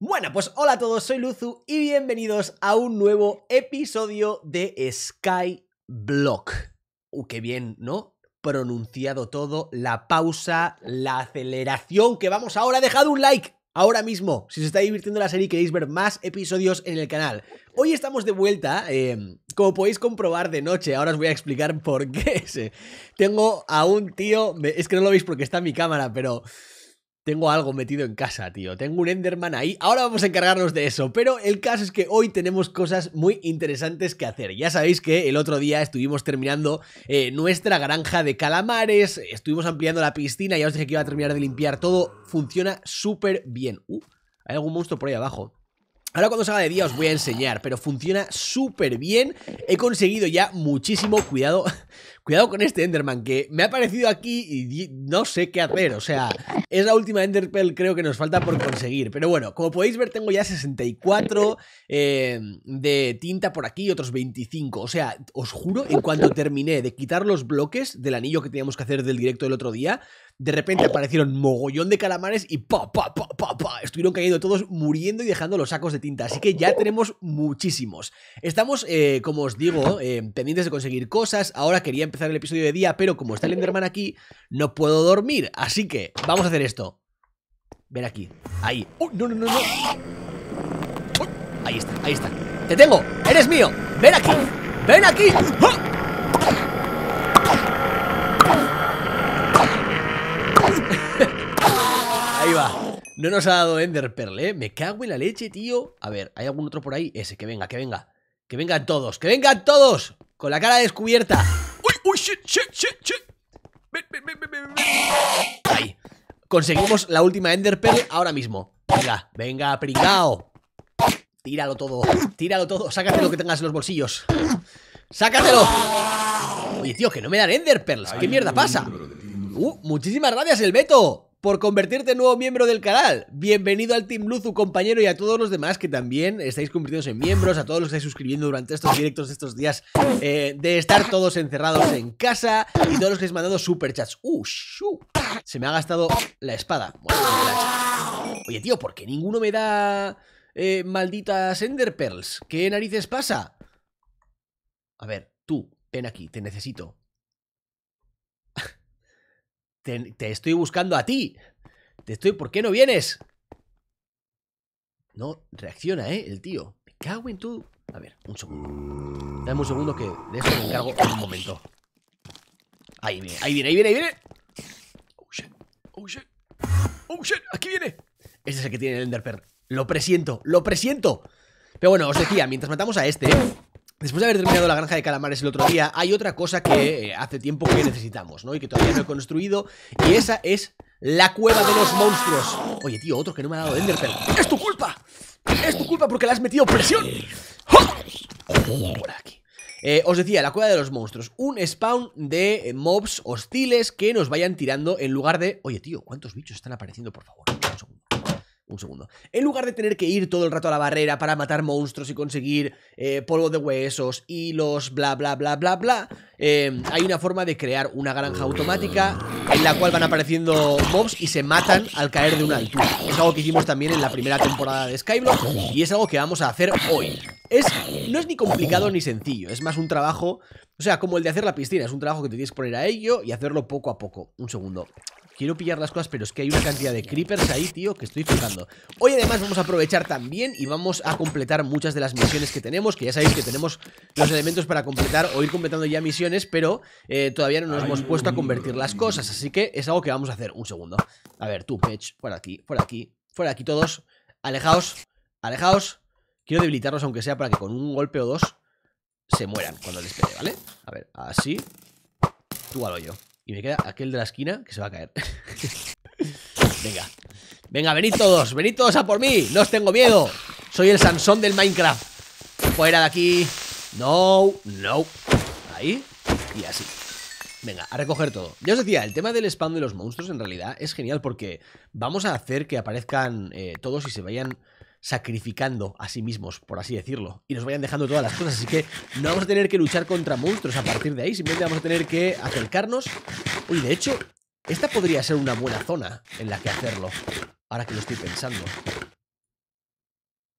Bueno, pues hola a todos, soy Luzu y bienvenidos a un nuevo episodio de Skyblock. Uh, qué bien, ¿no? Pronunciado todo, la pausa, la aceleración que vamos ahora. Dejad un like ahora mismo si os está divirtiendo la serie y queréis ver más episodios en el canal. Hoy estamos de vuelta, em, como podéis comprobar de noche, ahora os voy a explicar por qué. Tengo a un tío, es que no lo veis porque está en mi cámara, pero tengo algo metido en casa, tío. Tengo un Enderman ahí. Ahora vamos a encargarnos de eso. Pero el caso es que hoy tenemos cosas muy interesantes que hacer. Ya sabéis que el otro día estuvimos terminando eh, nuestra granja de calamares. Estuvimos ampliando la piscina. Ya os dije que iba a terminar de limpiar todo. Funciona súper bien. Uh, hay algún monstruo por ahí abajo. Ahora cuando salga de día os voy a enseñar, pero funciona súper bien. He conseguido ya muchísimo, cuidado, Cuidado con este Enderman, que me ha aparecido aquí y no sé qué hacer. O sea, es la última Enderpearl creo que nos falta por conseguir. Pero bueno, como podéis ver, tengo ya 64 eh, de tinta por aquí y otros 25. O sea, os juro, en cuanto terminé de quitar los bloques del anillo que teníamos que hacer del directo del otro día, de repente aparecieron mogollón de calamares y pa, pa, pa, pa, pa. Estuvieron cayendo todos muriendo y dejando los sacos de tinta. Así que ya tenemos muchísimos. Estamos, eh, como os digo, eh, pendientes de conseguir cosas. Ahora quería empezar el episodio de día, pero como está el Enderman aquí, no puedo dormir. Así que vamos a hacer esto. Ven aquí. Ahí. Oh, no, no, no, Ahí está, ahí está. ¡Te tengo! ¡Eres mío! ¡Ven aquí! ¡Ven aquí! ¡Ah! ahí va. No nos ha dado Ender Pearl, ¿eh? Me cago en la leche, tío. A ver, ¿hay algún otro por ahí? Ese, que venga, que venga. Que vengan todos, que vengan todos. Con la cara descubierta. ¡Uy, shit, shit, shit, shit! Conseguimos la última Ender Pearl ahora mismo. Venga, venga, pringao. Tíralo todo, tíralo todo. Sácate lo que tengas en los bolsillos. ¡Sácatelo! Oye, tío, que no me dan Ender Pearls. ¿Qué mierda pasa? Uh, muchísimas gracias, el Beto por convertirte en nuevo miembro del canal. Bienvenido al Team Luzu, compañero, y a todos los demás que también estáis convirtiéndose en miembros, a todos los que estáis suscribiendo durante estos directos de estos días eh, de estar todos encerrados en casa y todos los que estáis mandado superchats. ¡Uh! se me ha gastado la espada. Oye, tío, ¿por qué ninguno me da eh, malditas Ender Pearls? ¿Qué narices pasa? A ver, tú, ven aquí, te necesito. Te, estoy buscando a ti. Te estoy. ¿Por qué no vienes? No reacciona, ¿eh? El tío. Me cago en tu. A ver, un segundo. Dame un segundo que de eso me encargo un momento. Ahí viene, ahí viene, ahí viene, ahí viene. Oh shit, oh shit. Oh shit, aquí viene. Ese es el que tiene el Enderpearl. Lo presiento, lo presiento. Pero bueno, os decía, mientras matamos a este, ¿eh? Después de haber terminado la granja de calamares el otro día, hay otra cosa que eh, hace tiempo que necesitamos, ¿no? Y que todavía no he construido, y esa es la cueva de los monstruos. Oye, tío, otro que no me ha dado Enderpearl. ¡Es tu culpa! ¡Es tu culpa porque le has metido presión! Por aquí. Eh, os decía, la cueva de los monstruos. Un spawn de eh, mobs hostiles que nos vayan tirando en lugar de... Oye, tío, ¿cuántos bichos están apareciendo, por favor? Un segundo. En lugar de tener que ir todo el rato a la barrera para matar monstruos y conseguir eh, polvo de huesos, y los bla, bla, bla, bla, bla, em, hay una forma de crear una granja automática en la cual van apareciendo mobs y se matan al caer de una altura. Es algo que hicimos también en la primera temporada de Skyblock y es algo que vamos a hacer hoy. Es, no es ni complicado ni sencillo, es más un trabajo, o sea, como el de hacer la piscina, es un trabajo que te tienes que poner a ello y hacerlo poco a poco. Un segundo. Quiero pillar las cosas, pero es que hay una cantidad de creepers ahí, tío, que estoy fijando. Hoy además vamos a aprovechar también y vamos a completar muchas de las misiones que tenemos, que ya sabéis que tenemos los elementos para completar o ir completando ya misiones, pero eh, todavía no nos hemos puesto a convertir las cosas, así que es algo que vamos a hacer. Un segundo. A ver, tú, Pech, por aquí, por aquí, fuera aquí todos. Alejaos, alejaos. Quiero debilitarlos aunque sea para que con un golpe o dos se mueran cuando les pegue, ¿vale? A ver, así. Tú al hoyo. Y me queda aquel de la esquina que se va a caer. Venga. Venga, venid todos. Venid todos a por mí. No os tengo miedo. Soy el Sansón del Minecraft. Fuera de aquí. No, no. Ahí. Y así. Venga, a recoger todo. Ya os decía, el tema del spam de los monstruos en realidad es genial porque vamos a hacer que aparezcan eh, todos y se vayan sacrificando a sí mismos, por así decirlo, y nos vayan dejando todas las cosas. Así que no vamos a tener que luchar contra monstruos a partir de ahí, simplemente vamos a tener que acercarnos. Uy, de hecho, esta podría ser una buena zona en la que hacerlo, ahora que lo estoy pensando.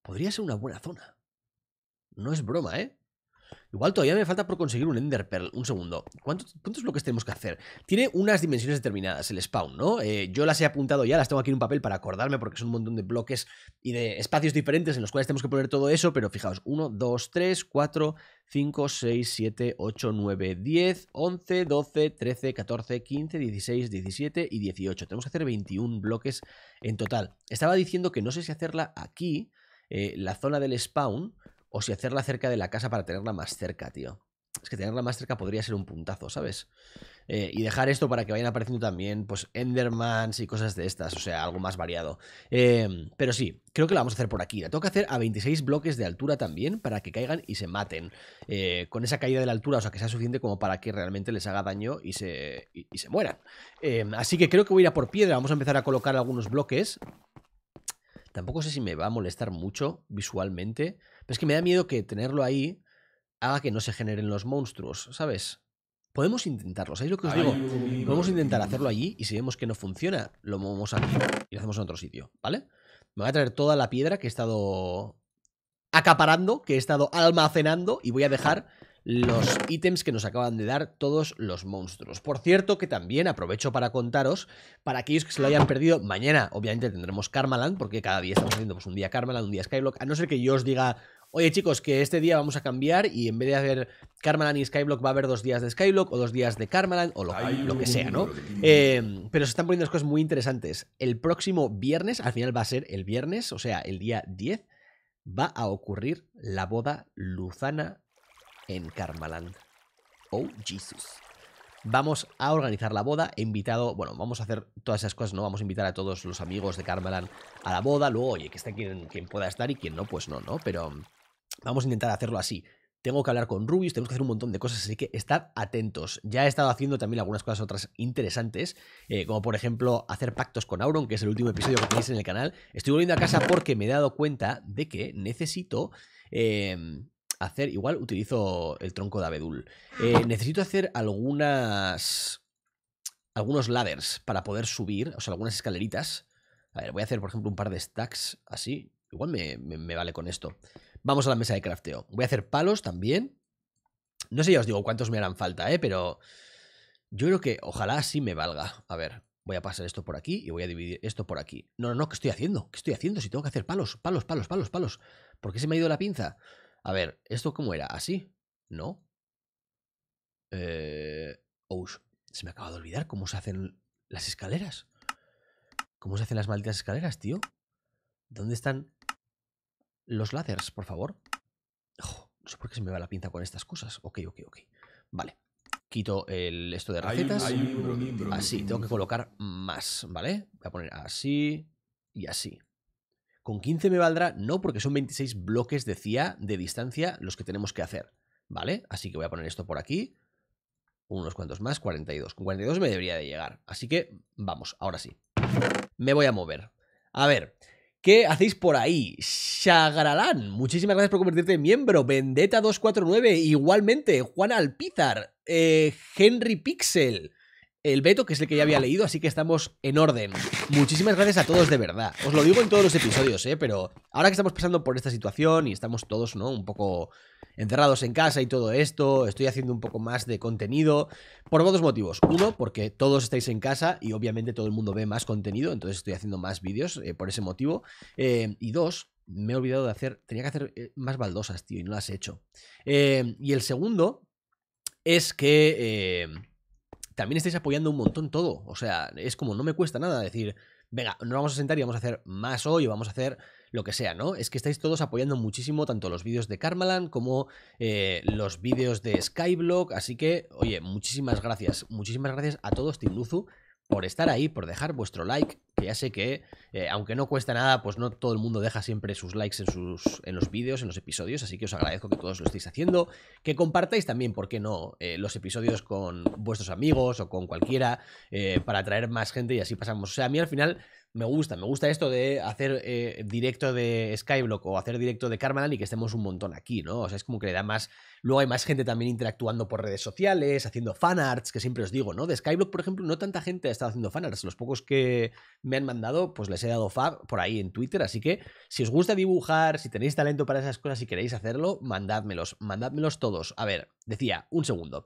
Podría ser una buena zona. No es broma, ¿eh? Igual todavía me falta por conseguir un Ender Pearl. Un segundo. ¿Cuántos, lo bloques tenemos que hacer? Tiene unas dimensiones determinadas el spawn, ¿no? Eh, yo las he apuntado ya, las tengo aquí en un papel para acordarme porque son un montón de bloques y de espacios diferentes en los cuales tenemos que poner todo eso, pero fijaos, 1, 2, 3, 4, 5, 6, 7, 8, 9, 10, 11, 12, 13, 14, 15, 16, 17 y 18. Tenemos que hacer 21 bloques en total. Estaba diciendo que no sé si hacerla aquí, eh, la zona del spawn, o si hacerla cerca de la casa para tenerla más cerca, tío. Es que tenerla más cerca podría ser un puntazo, ¿sabes? Eh, y dejar esto para que vayan apareciendo también, pues, Endermans y cosas de estas, o sea, algo más variado. Em, pero sí, creo que la vamos a hacer por aquí. La tengo que hacer a 26 bloques de altura también para que caigan y se maten. Eh, con esa caída de la altura, o sea, que sea suficiente como para que realmente les haga daño y se, y se mueran. Em, así que creo que voy a ir a por piedra. Vamos a empezar a colocar algunos bloques. Tampoco sé si me va a molestar mucho visualmente es que me da miedo que tenerlo ahí haga que no se generen los monstruos, ¿sabes? Podemos intentarlo, ¿sabéis lo que os digo? Podemos intentar hacerlo allí y si vemos que no funciona, lo movemos aquí y lo hacemos en otro sitio, ¿vale? Me voy a traer toda la piedra que he estado acaparando, que he estado almacenando y voy a dejar los ítems que nos acaban de dar todos los monstruos. Por cierto, que también aprovecho para contaros, para aquellos que se lo hayan perdido, mañana obviamente tendremos Karmaland, porque cada día estamos haciendo pues, un día Karmaland, un día Skyblock, a no ser que yo os diga oye chicos, que este día vamos a cambiar y en vez de hacer Carmalan y Skyblock va a haber dos días de Skyblock o dos días de karmalan o lo, que sea, ¿no? Eh, pero se están poniendo las cosas muy interesantes. El próximo viernes, al final va a ser el viernes, o sea, el día 10, va a ocurrir la boda Luzana en Carmaland. Oh, Jesus. Vamos a organizar la boda, he invitado, bueno, vamos a hacer todas esas cosas, ¿no? Vamos a invitar a todos los amigos de Carmelan a la boda, luego, oye, que esté quien, quien pueda estar y quien no, pues no, ¿no? Pero Vamos a intentar hacerlo así. Tengo que hablar con Rubius, tenemos que hacer un montón de cosas, así que estad atentos. Ya he estado haciendo también algunas cosas otras interesantes, eh, como por ejemplo hacer pactos con Auron, que es el último episodio que tenéis en el canal. Estoy volviendo a casa porque me he dado cuenta de que necesito... Em, hacer, igual utilizo el tronco de abedul. Eh, necesito hacer algunas, algunos ladders para poder subir, o sea, algunas escaleritas. A ver, voy a hacer, por ejemplo, un par de stacks así. Igual me vale con esto. Vamos a la mesa de crafteo. Voy a hacer palos también. No sé, ya os digo cuántos me harán falta, ¿eh? Pero yo creo que ojalá sí me valga. A ver, voy a pasar esto por aquí y voy a dividir esto por aquí. No, no, no, ¿qué estoy haciendo? ¿Qué estoy haciendo? Si tengo que hacer palos, palos, palos, palos, palos. ¿Por qué se me ha ido la pinza? A ver, ¿esto cómo era? ¿Así? ¿No? Eh... Oh, se me acaba de olvidar cómo se hacen las escaleras. ¿Cómo se hacen las malditas escaleras, tío? ¿Dónde están? Los láseres, por favor. no sé por qué se me va la pinza con estas cosas. Ok, ok, ok. Vale. Quito el, esto de recetas. así, tengo que colocar más, ¿vale? Voy a poner así y así. Con 15 me valdrá, no, porque son 26 bloques, decía, de distancia los que tenemos que hacer, ¿vale? Así que voy a poner esto por aquí, unos cuantos más, 42. Con 42 me debería de llegar, así que vamos, ahora sí. Me voy a mover. A ver, ¿Qué hacéis por ahí? Shagralan, muchísimas gracias por convertirte en miembro. Vendetta249, igualmente. Juan Alpizar, eh, Henry Pixel, el Beto, que es el que ya había leído, así que estamos en orden. Muchísimas gracias a todos de verdad. Os lo digo en todos los episodios, ¿eh? Pero ahora que estamos pasando por esta situación y estamos todos, ¿no? Un poco encerrados en casa y todo esto, estoy haciendo un poco más de contenido, por dos motivos. Uno, porque todos estáis en casa y obviamente todo el mundo ve más contenido, entonces estoy haciendo más vídeos eh, por ese motivo. Eh, y dos, me he olvidado de hacer, tenía que hacer eh, más baldosas, tío, y no las he hecho. y el segundo es que también estáis apoyando un montón todo, o sea, es como no me cuesta nada decir venga, nos vamos a sentar y vamos a hacer más hoy, vamos a hacer lo que sea, ¿no? Es que estáis todos apoyando muchísimo tanto los vídeos de Carmalan como eh, los vídeos de Skyblock, así que, oye, muchísimas gracias, muchísimas gracias a todos, Team Luzu, por estar ahí, por dejar vuestro like, que ya sé que, eh, aunque no cuesta nada, pues no todo el mundo deja siempre sus likes en, sus, en los vídeos, en los episodios, así que os agradezco que todos lo estéis haciendo, que compartáis también, ¿por qué no?, eh, los episodios con vuestros amigos o con cualquiera, para atraer más gente y así pasamos. O sea, a mí al final me gusta, me gusta esto de hacer eh, directo de Skyblock o hacer directo de Carmanal y que estemos un montón aquí, ¿no? O sea, es como que le da más. Luego hay más gente también interactuando por redes sociales, haciendo fanarts, que siempre os digo, ¿no? De Skyblock, por ejemplo, no tanta gente ha estado haciendo fanarts. Los pocos que me han mandado, pues les he dado fab por ahí en Twitter. Así que si os gusta dibujar, si tenéis talento para esas cosas y queréis hacerlo, mandádmelos, mandádmelos todos. A ver, decía, un segundo.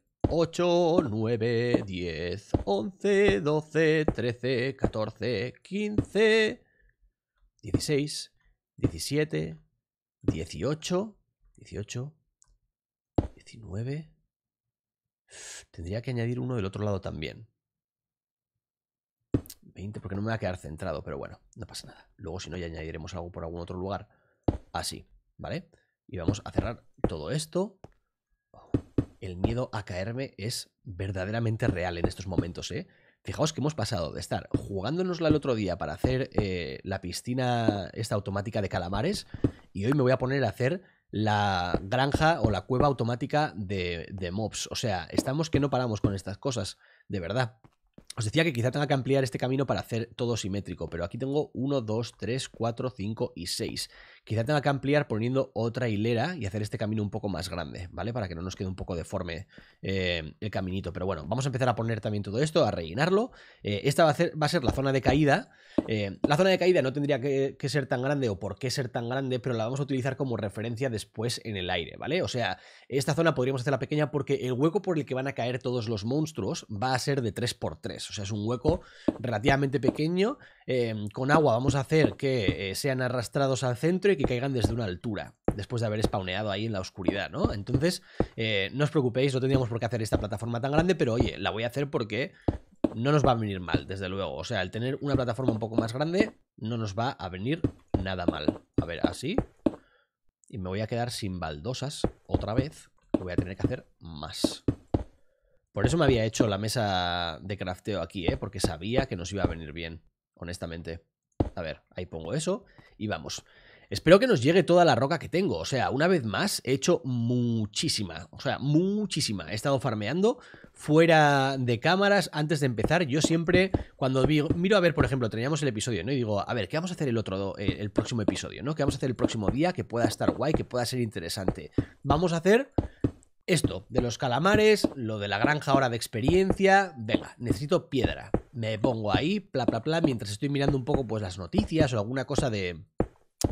8, 9, 10, 11, 12, 13, 14, 15, 16, 17, 18, 18, 19. Tendría que añadir uno del otro lado también. 20, porque no me va a quedar centrado, pero bueno, no pasa nada. Luego, si no, ya añadiremos algo por algún otro lugar. Así, ¿vale? Y vamos a cerrar todo esto el miedo a caerme es verdaderamente real en estos momentos, ¿eh? Fijaos que hemos pasado de estar jugándonosla el otro día para hacer eh, la piscina esta automática de calamares y hoy me voy a poner a hacer la granja o la cueva automática de, de mobs. O sea, estamos que no paramos con estas cosas, de verdad. Os decía que quizá tenga que ampliar este camino para hacer todo simétrico, pero aquí tengo 1, 2, 3, 4, 5 y 6. Quizá tenga que ampliar poniendo otra hilera y hacer este camino un poco más grande, ¿vale? Para que no nos quede un poco deforme eh, el caminito. Pero bueno, vamos a empezar a poner también todo esto, a rellenarlo. Eh, esta va a, ser, va a, ser la zona de caída. Eh, la zona de caída no tendría que, que, ser tan grande o por qué ser tan grande, pero la vamos a utilizar como referencia después en el aire, ¿vale? O sea, esta zona podríamos hacerla pequeña porque el hueco por el que van a caer todos los monstruos va a ser de 3x3. O sea, es un hueco relativamente pequeño. Em, con agua vamos a hacer que eh, sean arrastrados al centro y que caigan desde una altura, después de haber spawneado ahí en la oscuridad, ¿no? Entonces, eh, no os preocupéis, no tendríamos por qué hacer esta plataforma tan grande, pero oye, la voy a hacer porque no nos va a venir mal, desde luego. O sea, el tener una plataforma un poco más grande no nos va a venir nada mal. A ver, así. Y me voy a quedar sin baldosas otra vez. voy a tener que hacer más. Por eso me había hecho la mesa de crafteo aquí, ¿eh? Porque sabía que nos iba a venir bien, honestamente. A ver, ahí pongo eso y vamos. Espero que nos llegue toda la roca que tengo. O sea, una vez más, he hecho muchísima. O sea, muchísima. He estado farmeando fuera de cámaras antes de empezar. Yo siempre, cuando miro a ver, por ejemplo, teníamos el episodio, ¿no? Y digo, a ver, ¿qué vamos a hacer el otro, eh, el próximo episodio, ¿no? ¿Qué vamos a hacer el próximo día que pueda estar guay, que pueda ser interesante? Vamos a hacer esto, de los calamares, lo de la granja hora de experiencia, venga, necesito piedra. Me pongo ahí, pla, pla, pla, mientras estoy mirando un poco pues las noticias o alguna cosa de,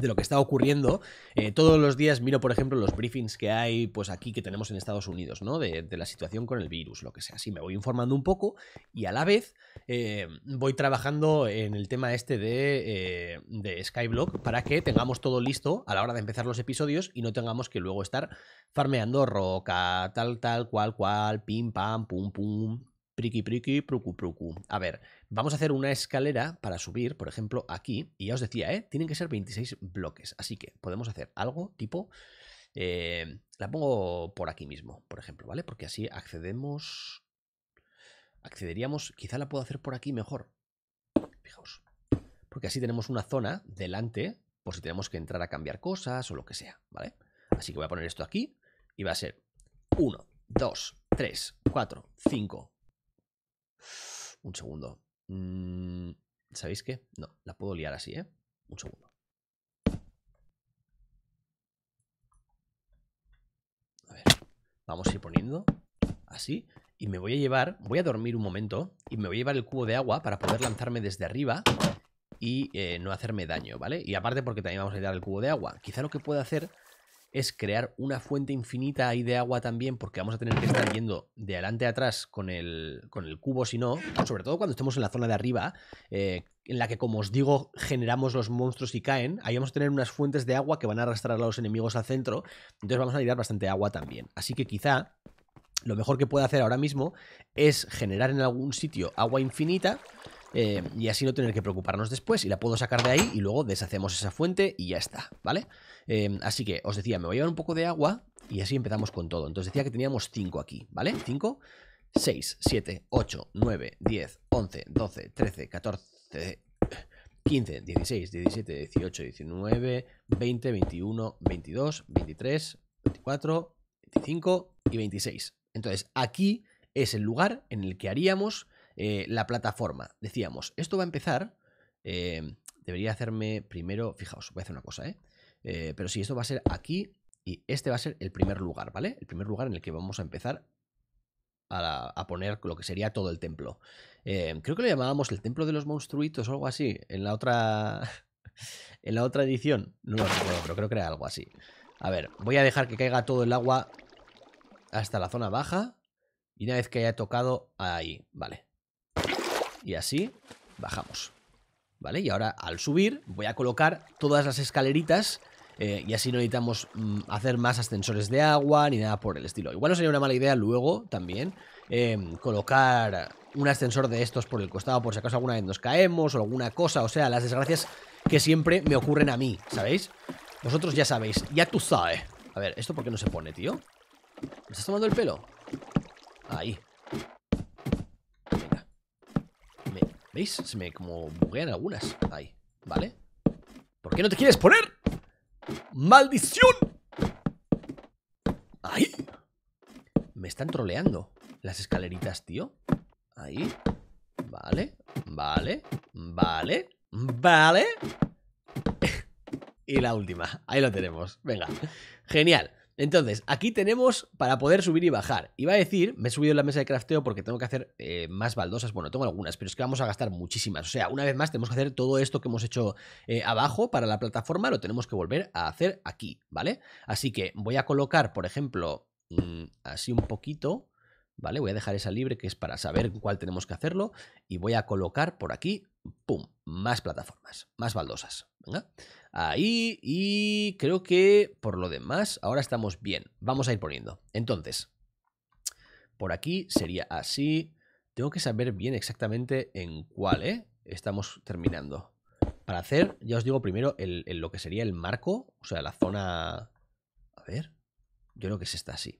de lo que está ocurriendo. Eh, todos los días miro, por ejemplo, los briefings que hay pues aquí que tenemos en Estados Unidos, ¿no? De, la situación con el virus, lo que sea. Así me voy informando un poco y a la vez eh, voy trabajando en el tema este de, eh, de Skyblock para que tengamos todo listo a la hora de empezar los episodios y no tengamos que luego estar farmeando roca, tal, tal, cual, cual, pim, pam, pum, pum, Priqui, A ver, vamos a hacer una escalera para subir, por ejemplo, aquí. Y ya os decía, ¿eh? Tienen que ser 26 bloques. Así que podemos hacer algo tipo... Eh, la pongo por aquí mismo, por ejemplo, ¿vale? Porque así accedemos... Accederíamos... Quizá la puedo hacer por aquí mejor. Fijaos. Porque así tenemos una zona delante por si tenemos que entrar a cambiar cosas o lo que sea, ¿vale? Así que voy a poner esto aquí y va a ser 1, 2, 3, 4, 5, un segundo. Mm, ¿Sabéis qué? No, la puedo liar así, ¿eh? Un segundo. A ver, vamos a ir poniendo así. Y me voy a llevar, voy a dormir un momento y me voy a llevar el cubo de agua para poder lanzarme desde arriba y eh, no hacerme daño, ¿vale? Y aparte porque también vamos a liar el cubo de agua. Quizá lo que pueda hacer es crear una fuente infinita ahí de agua también, porque vamos a tener que estar yendo de adelante a atrás con el, cubo, si no, sobre todo cuando estemos en la zona de arriba, eh, en la que, como os digo, generamos los monstruos y caen, ahí vamos a tener unas fuentes de agua que van a arrastrar a los enemigos al centro, entonces vamos a tirar bastante agua también. Así que quizá lo mejor que pueda hacer ahora mismo es generar en algún sitio agua infinita, eh, y así no tener que preocuparnos después y la puedo sacar de ahí y luego deshacemos esa fuente y ya está, ¿vale? vale Em, así que os decía, me voy a llevar un poco de agua y así empezamos con todo. Entonces decía que teníamos 5 aquí, ¿vale? 5, 6, 7, 8, 9, 10, 11, 12, 13, 14, 15, 16, 17, 18, 19, 20, 21, 22, 23, 24, 25 y 26. Entonces aquí es el lugar en el que haríamos eh, la plataforma. Decíamos, esto va a empezar... Em, debería hacerme primero, fijaos, voy a hacer una cosa, ¿eh? Eh, pero sí, esto va a ser aquí y este va a ser el primer lugar, ¿vale? El primer lugar en el que vamos a empezar a, poner lo que sería todo el templo. Eh, creo que lo llamábamos el templo de los monstruitos o algo así en la otra... en la otra edición. No lo recuerdo, pero creo que era algo así. A ver, voy a dejar que caiga todo el agua hasta la zona baja. Y una vez que haya tocado ahí, vale. Y así bajamos. ¿Vale? Y ahora al subir voy a colocar todas las escaleritas eh, y así no necesitamos mm, hacer más ascensores de agua ni nada por el estilo. Igual no sería una mala idea luego también em, colocar un ascensor de estos por el costado por si acaso alguna vez nos caemos o alguna cosa, o sea, las desgracias que siempre me ocurren a mí, ¿sabéis? Vosotros ya sabéis, ya tú sabes. A ver, ¿esto por qué no se pone, tío? ¿Me estás tomando el pelo? Ahí. ¿Veis? Se me como buguean algunas. Ahí. ¿Vale? ¿Por qué no te quieres poner? ¡Maldición! Ahí. Me están troleando las escaleritas, tío. Ahí. Vale, vale, vale, vale. y la última. Ahí lo tenemos. Venga. Genial. Entonces, aquí tenemos para poder subir y bajar. Iba a decir, me he subido en la mesa de crafteo porque tengo que hacer eh, más baldosas. Bueno, tengo algunas, pero es que vamos a gastar muchísimas. O sea, una vez más tenemos que hacer todo esto que hemos hecho eh, abajo para la plataforma, lo tenemos que volver a hacer aquí, ¿vale? Así que voy a colocar, por ejemplo, mm, así un poquito. ¿vale? Voy a dejar esa libre que es para saber cuál tenemos que hacerlo y voy a colocar por aquí, ¡pum!, más plataformas, más baldosas. Ahí y creo que por lo demás ahora estamos bien. Vamos a ir poniendo. Entonces, por aquí sería así. Tengo que saber bien exactamente en cuál ¿eh? estamos terminando. Para hacer, ya os digo primero, lo que sería el marco, o sea, la zona... A ver, yo creo que es esta así.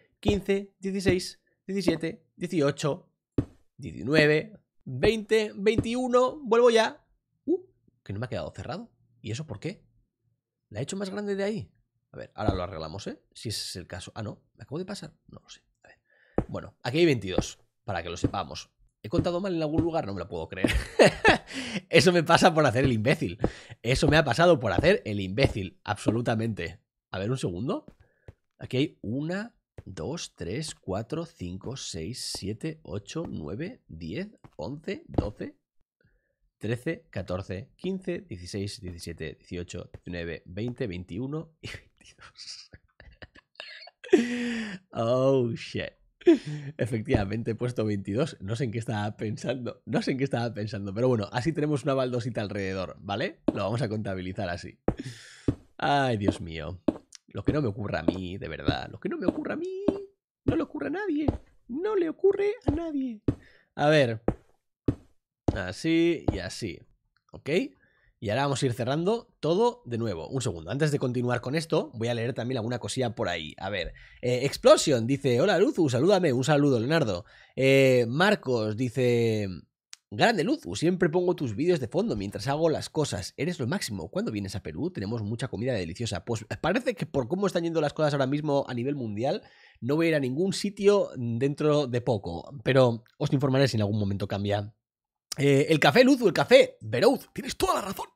15, 16, 17, 18, 19, 20, 21. Vuelvo ya. Uh, que no me ha quedado cerrado. ¿Y eso por qué? ¿La he hecho más grande de ahí? A ver, ahora lo arreglamos, ¿eh? Si ese es el caso. Ah, no. ¿Me acabo de pasar? No lo sé. Bueno, aquí hay 22, para que lo sepamos. ¿He contado mal en algún lugar? No me lo puedo creer. Eso me pasa por hacer el imbécil. Eso me ha pasado por hacer el imbécil, absolutamente. A ver, un segundo. Aquí hay una, 2, 3, 4, 5, 6, 7, 8, 9, 10, 11, 12, 13, 14, 15, 16, 17, 18, 19, 20, 21 y 22. oh, shit. Efectivamente, he puesto 22. No sé en qué estaba pensando. No sé en qué estaba pensando. Pero bueno, así tenemos una baldosita alrededor, ¿vale? Lo vamos a contabilizar así. Ay, Dios mío. Lo que no me ocurra a mí, de verdad. Lo que no me ocurra a mí, no le ocurre a nadie. No le ocurre a nadie. A ver. Así y así. ¿Ok? Y ahora vamos a ir cerrando todo de nuevo. Un segundo, antes de continuar con esto, voy a leer también alguna cosilla por ahí. A ver, eh, Explosion dice, hola Luzu, salúdame, un saludo Leonardo. Eh, Marcos dice, Grande Luzu, siempre pongo tus vídeos de fondo mientras hago las cosas. Eres lo máximo. Cuando vienes a Perú tenemos mucha comida deliciosa. Pues parece que por cómo están yendo las cosas ahora mismo a nivel mundial, no voy a ir a ningún sitio dentro de poco. Pero os informaré si en algún momento cambia. Eh, el café, Luzu, el café. Veroz, tienes toda la razón.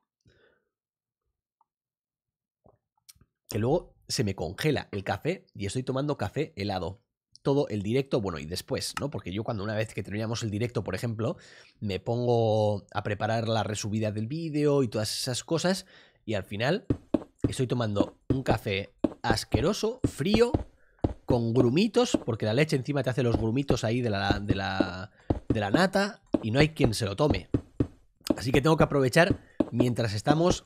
Que luego se me congela el café y estoy tomando café helado todo el directo, bueno, y después, ¿no? Porque yo cuando una vez que terminamos el directo, por ejemplo, me pongo a preparar la resubida del vídeo y todas esas cosas, y al final estoy tomando un café asqueroso, frío, con grumitos, porque la leche encima te hace los grumitos ahí de la, de la, de la nata, y no hay quien se lo tome. Así que tengo que aprovechar mientras estamos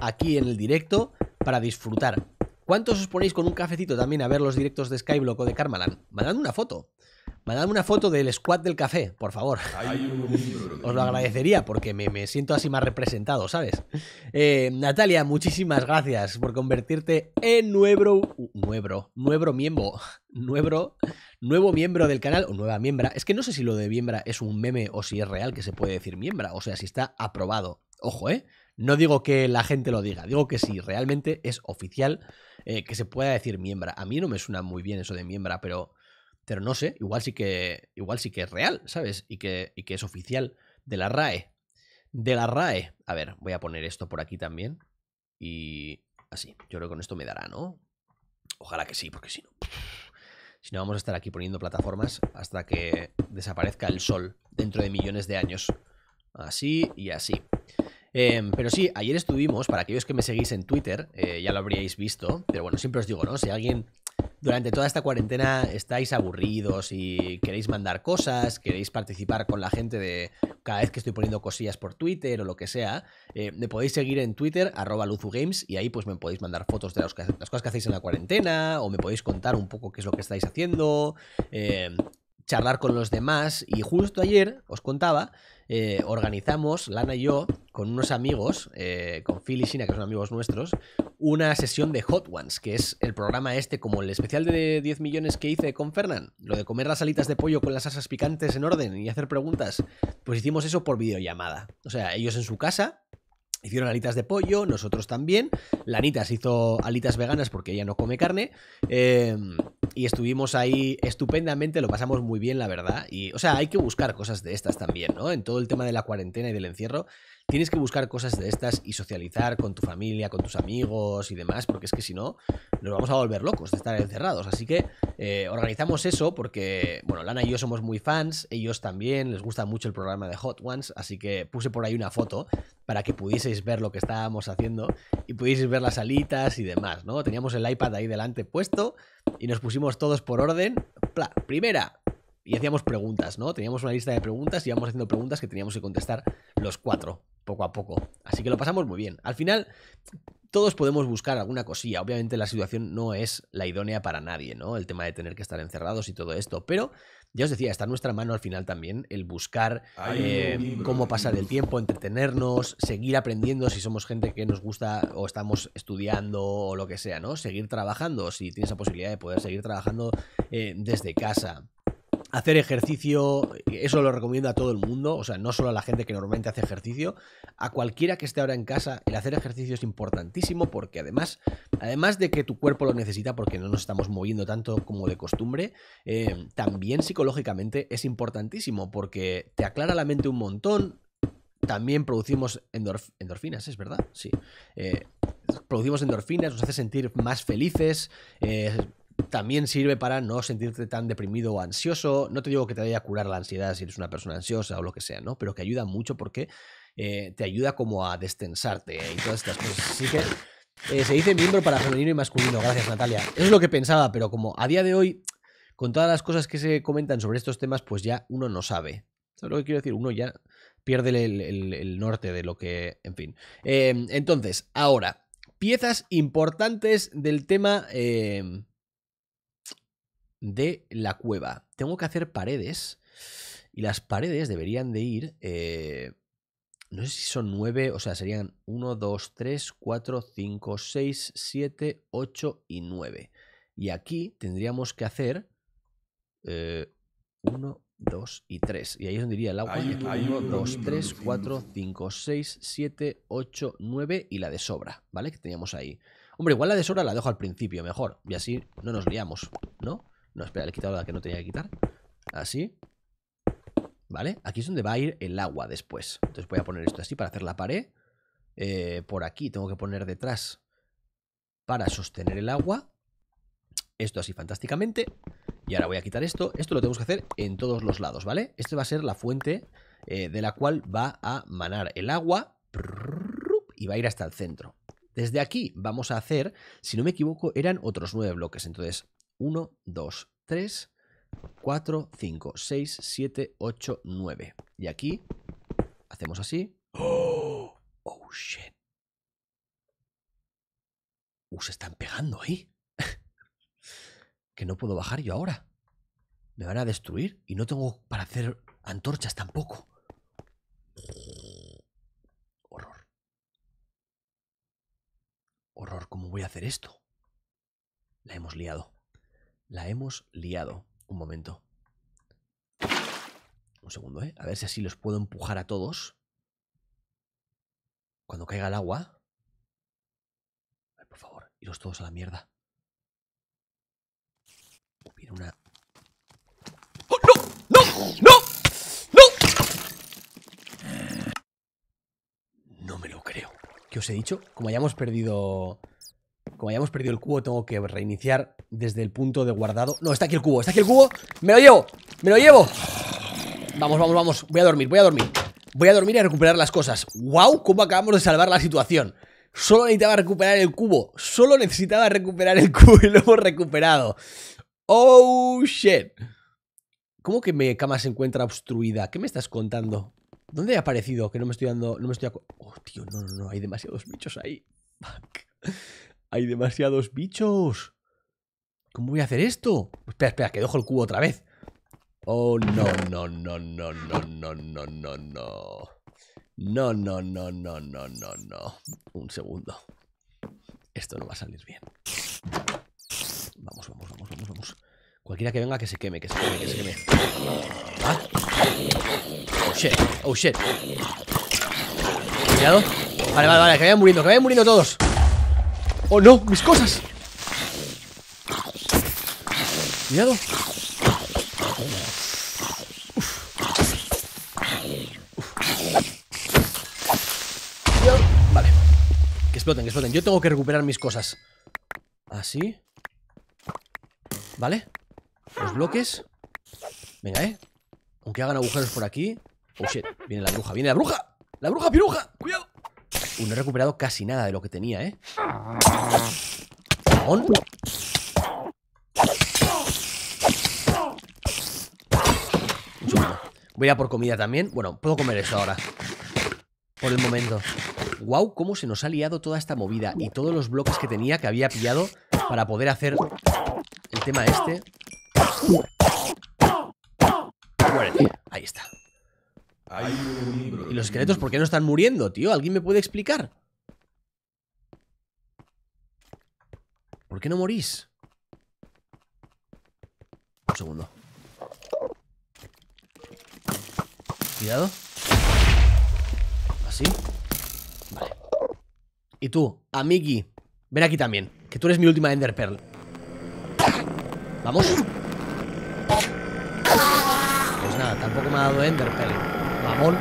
aquí en el directo para disfrutar ¿Cuántos os ponéis con un cafecito también a ver los directos de Skyblock o de Carmalan? Mandadme una foto. Mandadme una foto del squad del café, por favor. Os lo agradecería porque me, siento así más representado, ¿sabes? Eh, Natalia, muchísimas gracias por convertirte en nuevo, nuevo, miembro, nuevo, nuevo miembro del canal o nueva miembra. Es que no sé si lo de miembra es un meme o si es real que se puede decir miembra, o sea, si está aprobado. Ojo, ¿eh? No digo que la gente lo diga, digo que si sí, realmente es oficial eh, que se pueda decir miembra. A mí no me suena muy bien eso de miembra, pero, pero no sé, igual sí que, igual sí que es real, ¿sabes? Y que, y que es oficial de la RAE. De la RAE. A ver, voy a poner esto por aquí también. Y así, yo creo que con esto me dará, ¿no? Ojalá que sí, porque si no... Si no, vamos a estar aquí poniendo plataformas hasta que desaparezca el sol dentro de millones de años. Así y así. Em, pero sí, ayer estuvimos, para aquellos que me seguís en Twitter, eh, ya lo habríais visto, pero bueno, siempre os digo, ¿no? Si alguien durante toda esta cuarentena estáis aburridos y queréis mandar cosas, queréis participar con la gente de cada vez que estoy poniendo cosillas por Twitter o lo que sea, eh, me podéis seguir en Twitter, arroba luzugames, y ahí pues me podéis mandar fotos de las, cosas que hacéis en la cuarentena, o me podéis contar un poco qué es lo que estáis haciendo, eh, charlar con los demás. Y justo ayer, os contaba, eh, organizamos, Lana y yo, con unos amigos, eh, con Phil y Sina, que son amigos nuestros, una sesión de Hot Ones, que es el programa este, como el especial de 10 millones que hice con Fernán, lo de comer las alitas de pollo con las asas picantes en orden y hacer preguntas, pues hicimos eso por videollamada. O sea, ellos en su casa, Hicieron alitas de pollo, nosotros también. Lanitas hizo alitas veganas porque ella no come carne. Em, y estuvimos ahí estupendamente, lo pasamos muy bien, la verdad. Y, o sea, hay que buscar cosas de estas también, ¿no? En todo el tema de la cuarentena y del encierro, Tienes que buscar cosas de estas y socializar con tu familia, con tus amigos y demás, porque es que si no, nos vamos a volver locos de estar encerrados. Así que eh, organizamos eso porque, bueno, Lana y yo somos muy fans, ellos también, les gusta mucho el programa de Hot Ones, así que puse por ahí una foto para que pudieseis ver lo que estábamos haciendo y pudieseis ver las alitas y demás, ¿no? Teníamos el iPad ahí delante puesto y nos pusimos todos por orden. Pla, primera, y hacíamos preguntas, ¿no? Teníamos una lista de preguntas y íbamos haciendo preguntas que teníamos que contestar los cuatro poco a poco. Así que lo pasamos muy bien. Al final, todos podemos buscar alguna cosilla. Obviamente la situación no es la idónea para nadie, ¿no? El tema de tener que estar encerrados y todo esto. Pero ya os decía, está en nuestra mano al final también el buscar eh, cómo pasar el tiempo, entretenernos, seguir aprendiendo si somos gente que nos gusta o estamos estudiando o lo que sea, ¿no? Seguir trabajando, si tienes la posibilidad de poder seguir trabajando eh, desde casa hacer ejercicio, eso lo recomiendo a todo el mundo, o sea, no solo a la gente que normalmente hace ejercicio, a cualquiera que esté ahora en casa, el hacer ejercicio es importantísimo porque además, además de que tu cuerpo lo necesita porque no nos estamos moviendo tanto como de costumbre, eh, también psicológicamente es importantísimo porque te aclara la mente un montón, también producimos endorfinas, es verdad, sí. Eh, producimos endorfinas, nos hace sentir más felices. Eh, también sirve para no sentirte tan deprimido o ansioso. No te digo que te vaya a curar la ansiedad si eres una persona ansiosa o lo que sea, ¿no? Pero que ayuda mucho porque eh, te ayuda como a destensarte ¿eh? y todas estas cosas. Así que eh, se dice miembro para femenino y masculino. Gracias, Natalia. Eso es lo que pensaba, pero como a día de hoy, con todas las cosas que se comentan sobre estos temas, pues ya uno no sabe. ¿Sabes lo que quiero decir? Uno ya pierde el, norte de lo que... En fin. Em, entonces, ahora, piezas importantes del tema... Em, de la cueva. Tengo que hacer paredes y las paredes deberían de ir... Eh, no sé si son 9, o sea, serían 1, 2, 3, 4, 5, 6, 7, 8 y 9. Y aquí tendríamos que hacer 1, eh, 2 y 3. Y ahí es donde iría el agua. 1, 2, 3, 4, 5, 6, 7, 8, 9 y la de sobra, ¿vale? Que teníamos ahí. Hombre, igual la de sobra la dejo al principio, mejor. Y así no nos liamos, ¿no? No, espera, le he quitado la que no tenía que quitar. Así. ¿Vale? Aquí es donde va a ir el agua después. Entonces voy a poner esto así para hacer la pared. Eh, por aquí tengo que poner detrás para sostener el agua. Esto así fantásticamente. Y ahora voy a quitar esto. Esto lo tenemos que hacer en todos los lados, ¿vale? Esto va a ser la fuente eh, de la cual va a manar el agua. Y va a ir hasta el centro. Desde aquí vamos a hacer, si no me equivoco, eran otros nueve bloques. Entonces, 1, 2, 3, 4, 5, 6, 7, 8, 9. Y aquí hacemos así. ¡Oh! ¡Oh, shit! ¡Uh, se están pegando ahí! que no puedo bajar yo ahora. Me van a destruir y no tengo para hacer antorchas tampoco. Horror. Horror, ¿cómo voy a hacer esto? La hemos liado. La hemos liado. Un momento. Un segundo, ¿eh? A ver si así los puedo empujar a todos. Cuando caiga el agua. A ver, por favor, iros todos a la mierda. Uh, ¡Oh, no! ¡No! ¡No! ¡No! No me lo creo. ¿Qué os he dicho? Como hayamos perdido como hayamos perdido el cubo, tengo que reiniciar desde el punto de guardado. No, está aquí el cubo, está aquí el cubo. ¡Me lo llevo! ¡Me lo llevo! Vamos, vamos, vamos. Voy a dormir, voy a dormir. Voy a dormir y a recuperar las cosas. ¡Wow! ¿Cómo acabamos de salvar la situación? Solo necesitaba recuperar el cubo. Solo necesitaba recuperar el cubo y lo hemos recuperado. ¡Oh, shit! ¿Cómo que mi cama se encuentra obstruida? ¿Qué me estás contando? ¿Dónde ha aparecido? Que no me estoy dando... No me estoy... Oh, tío, no, no, no. Hay demasiados bichos ahí. Fuck. Hay demasiados bichos. ¿Cómo voy a hacer esto? Espera, espera, que dejo el cubo otra vez. Oh, no, no, no, no, no, no, no, no, no. No, no, no, no, no, no, no. Un segundo. Esto no va a salir bien. Vamos, vamos, vamos, vamos, vamos. Cualquiera que venga que se queme, que se queme, que se queme. ¿Ah? Oh shit, oh shit. Cuidado. Vale, vale, vale, que vayan muriendo, que vayan muriendo todos. ¡Oh, no! ¡Mis cosas! ¡Cuidado! Vale Que exploten, que exploten Yo tengo que recuperar mis cosas Así ¿Vale? Los bloques Venga, eh Aunque hagan agujeros por aquí Oh shit, viene la bruja, viene la bruja La bruja piruja, cuidado no he recuperado casi nada de lo que tenía, ¿eh? Voy a por comida también. Bueno, puedo comer eso ahora. Por el momento. Wow, cómo se nos ha liado toda esta movida y todos los bloques que tenía que había pillado para poder hacer el tema este. Muérete. Ahí está. ¿Y los esqueletos por qué no están muriendo, tío? ¿Alguien me puede explicar? ¿Por qué no morís? Un segundo. Cuidado. Así. Vale. Y tú, amigui, ven aquí también, que tú eres mi última Ender Pearl. Vamos. Pues nada, tampoco me ha dado Ender Pearl. Mamón.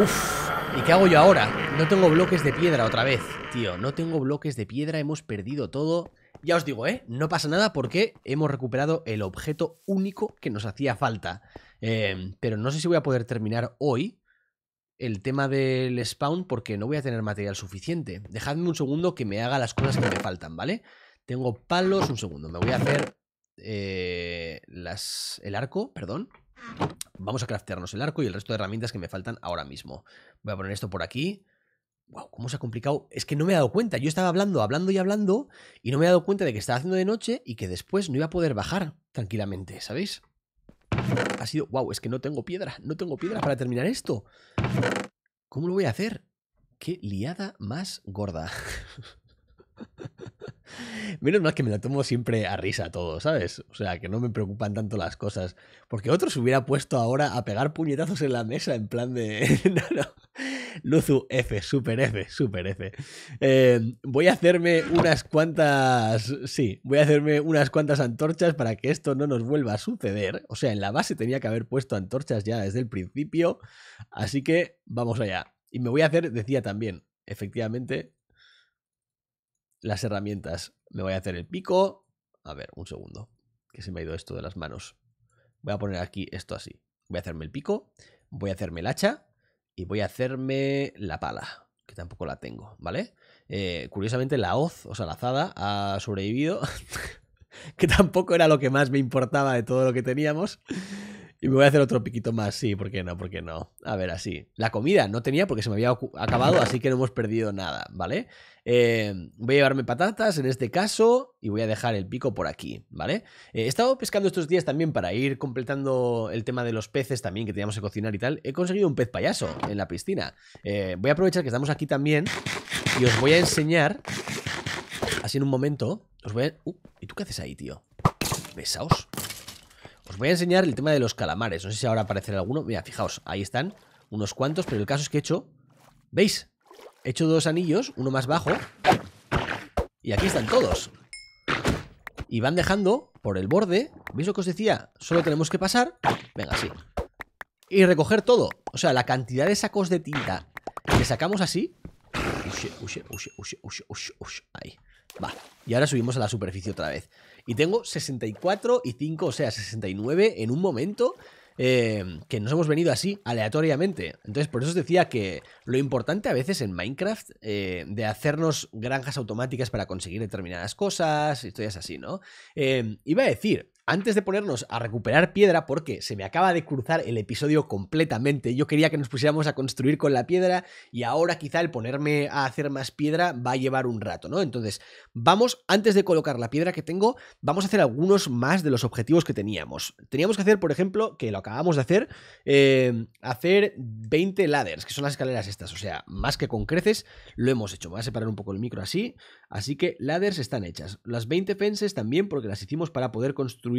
Uf, ¿y qué hago yo ahora? No tengo bloques de piedra otra vez, tío. No tengo bloques de piedra, hemos perdido todo. Ya os digo, ¿eh? No pasa nada porque hemos recuperado el objeto único que nos hacía falta. Em, pero no sé si voy a poder terminar hoy el tema del spawn porque no voy a tener material suficiente. Dejadme un segundo que me haga las cosas que me faltan, ¿vale? Tengo palos, un segundo. Me voy a hacer eh, las, el arco, perdón. Vamos a craftearnos el arco y el resto de herramientas que me faltan ahora mismo. Voy a poner esto por aquí. Wow, cómo se ha complicado. Es que no me he dado cuenta. Yo estaba hablando, hablando y hablando y no me he dado cuenta de que estaba haciendo de noche y que después no iba a poder bajar tranquilamente, ¿sabéis? Ha sido, wow, es que no tengo piedra, no tengo piedra para terminar esto. ¿Cómo lo voy a hacer? Qué liada más gorda. Menos mal que me la tomo siempre a risa todo, ¿sabes? O sea, que no me preocupan tanto las cosas. Porque otro se hubiera puesto ahora a pegar puñetazos en la mesa en plan de... no, no. Luzu F, super F, super F. Eh, voy a hacerme unas cuantas... Sí, voy a hacerme unas cuantas antorchas para que esto no nos vuelva a suceder. O sea, en la base tenía que haber puesto antorchas ya desde el principio. Así que vamos allá. Y me voy a hacer, decía también, efectivamente, las herramientas. Me voy a hacer el pico. A ver, un segundo, que se me ha ido esto de las manos. Voy a poner aquí esto así. Voy a hacerme el pico, voy a hacerme el hacha y voy a hacerme la pala, que tampoco la tengo, ¿vale? Eh, curiosamente la hoz, o sea, la azada, ha sobrevivido, que tampoco era lo que más me importaba de todo lo que teníamos. Y me voy a hacer otro piquito más, sí, ¿por qué no? ¿Por qué no? A ver, así. La comida no tenía porque se me había acabado, así que no hemos perdido nada, ¿vale? Em, voy a llevarme patatas en este caso y voy a dejar el pico por aquí, ¿vale? Eh, he estado pescando estos días también para ir completando el tema de los peces también que teníamos que cocinar y tal. He conseguido un pez payaso en la piscina. Eh, voy a aprovechar que estamos aquí también y os voy a enseñar, así en un momento, os voy a... Uh, ¿Y tú qué haces ahí, tío? Besaos. Os voy a enseñar el tema de los calamares. No sé si ahora aparecerá alguno. Mira, fijaos, ahí están unos cuantos, pero el caso es que he hecho... ¿Veis? He hecho dos anillos, uno más bajo. Y aquí están todos. Y van dejando por el borde. ¿Veis lo que os decía? Solo tenemos que pasar. Venga, sí. Y recoger todo. O sea, la cantidad de sacos de tinta que sacamos así. ush, ush, Ahí. Va. Y ahora subimos a la superficie otra vez. Y tengo 64 y 5, o sea, 69 en un momento eh, que nos hemos venido así aleatoriamente. Entonces, por eso os decía que lo importante a veces en Minecraft eh, de hacernos granjas automáticas para conseguir determinadas cosas, historias así, ¿no? Eh, iba a decir, antes de ponernos a recuperar piedra, porque se me acaba de cruzar el episodio completamente, yo quería que nos pusiéramos a construir con la piedra y ahora quizá el ponerme a hacer más piedra va a llevar un rato, ¿no? Entonces, vamos, antes de colocar la piedra que tengo, vamos a hacer algunos más de los objetivos que teníamos. Teníamos que hacer, por ejemplo, que lo acabamos de hacer, em, hacer 20 ladders, que son las escaleras estas, o sea, más que con creces, lo hemos hecho. Me voy a separar un poco el micro así, así que ladders están hechas. Las 20 fences también, porque las hicimos para poder construir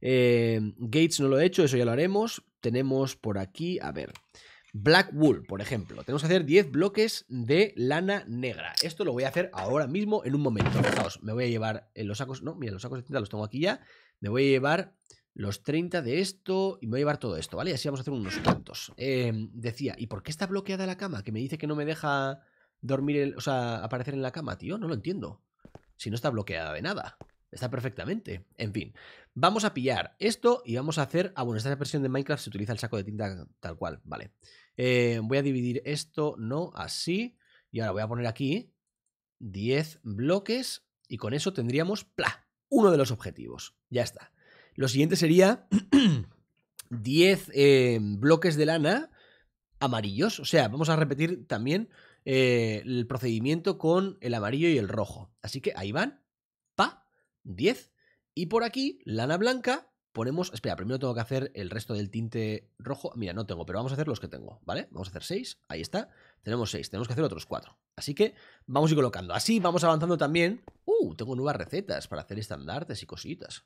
eh, Gates no lo he hecho, eso ya lo haremos. Tenemos por aquí, a ver, Black Wool, por ejemplo. Tenemos que hacer 10 bloques de lana negra. Esto lo voy a hacer ahora mismo en un momento. Fijaos, me voy a llevar eh, los sacos. No, mira, los sacos de tinta los tengo aquí ya. Me voy a llevar los 30 de esto y me voy a llevar todo esto, ¿vale? Así vamos a hacer unos cuantos. Em, decía, ¿y por qué está bloqueada la cama? Que me dice que no me deja dormir, o sea, aparecer en la cama, tío. No lo entiendo. Si no está bloqueada de nada. Está perfectamente. En fin, vamos a pillar esto y vamos a hacer... Ah, bueno, esta versión de Minecraft se utiliza el saco de tinta tal cual, vale. Eh, voy a dividir esto, no, así. Y ahora voy a poner aquí 10 bloques y con eso tendríamos, ¡pla! Uno de los objetivos. Ya está. Lo siguiente sería 10 eh, bloques de lana amarillos. O sea, vamos a repetir también eh, el procedimiento con el amarillo y el rojo. Así que ahí van. 10. Y por aquí, lana blanca, ponemos... Espera, primero tengo que hacer el resto del tinte rojo. Mira, no tengo, pero vamos a hacer los que tengo, ¿vale? Vamos a hacer 6, ahí está. Tenemos 6, tenemos que hacer otros 4. Así que vamos a ir colocando. Así vamos avanzando también. ¡Uh! Tengo nuevas recetas para hacer estandartes y cositas.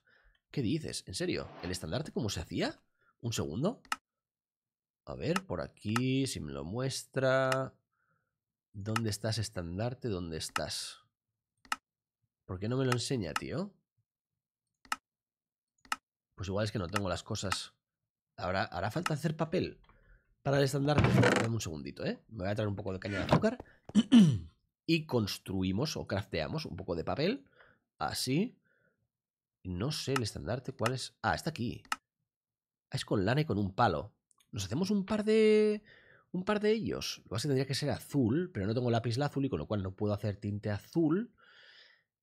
¿Qué dices? ¿En serio? ¿El estandarte cómo se hacía? Un segundo. A ver, por aquí, si me lo muestra... ¿Dónde estás, estandarte? ¿Dónde estás? ¿Por qué no me lo enseña, tío? Pues igual es que no tengo las cosas. Ahora hará falta hacer papel para el estandarte. Dame un segundito, ¿eh? Me voy a traer un poco de caña de azúcar. y construimos o crafteamos un poco de papel. Así. No sé el estandarte cuál es. Ah, está aquí. Ah, es con lana y con un palo. Nos hacemos un par de. Un par de ellos. Lo que tendría que ser azul, pero no tengo lápiz azul y con lo cual no puedo hacer tinte azul.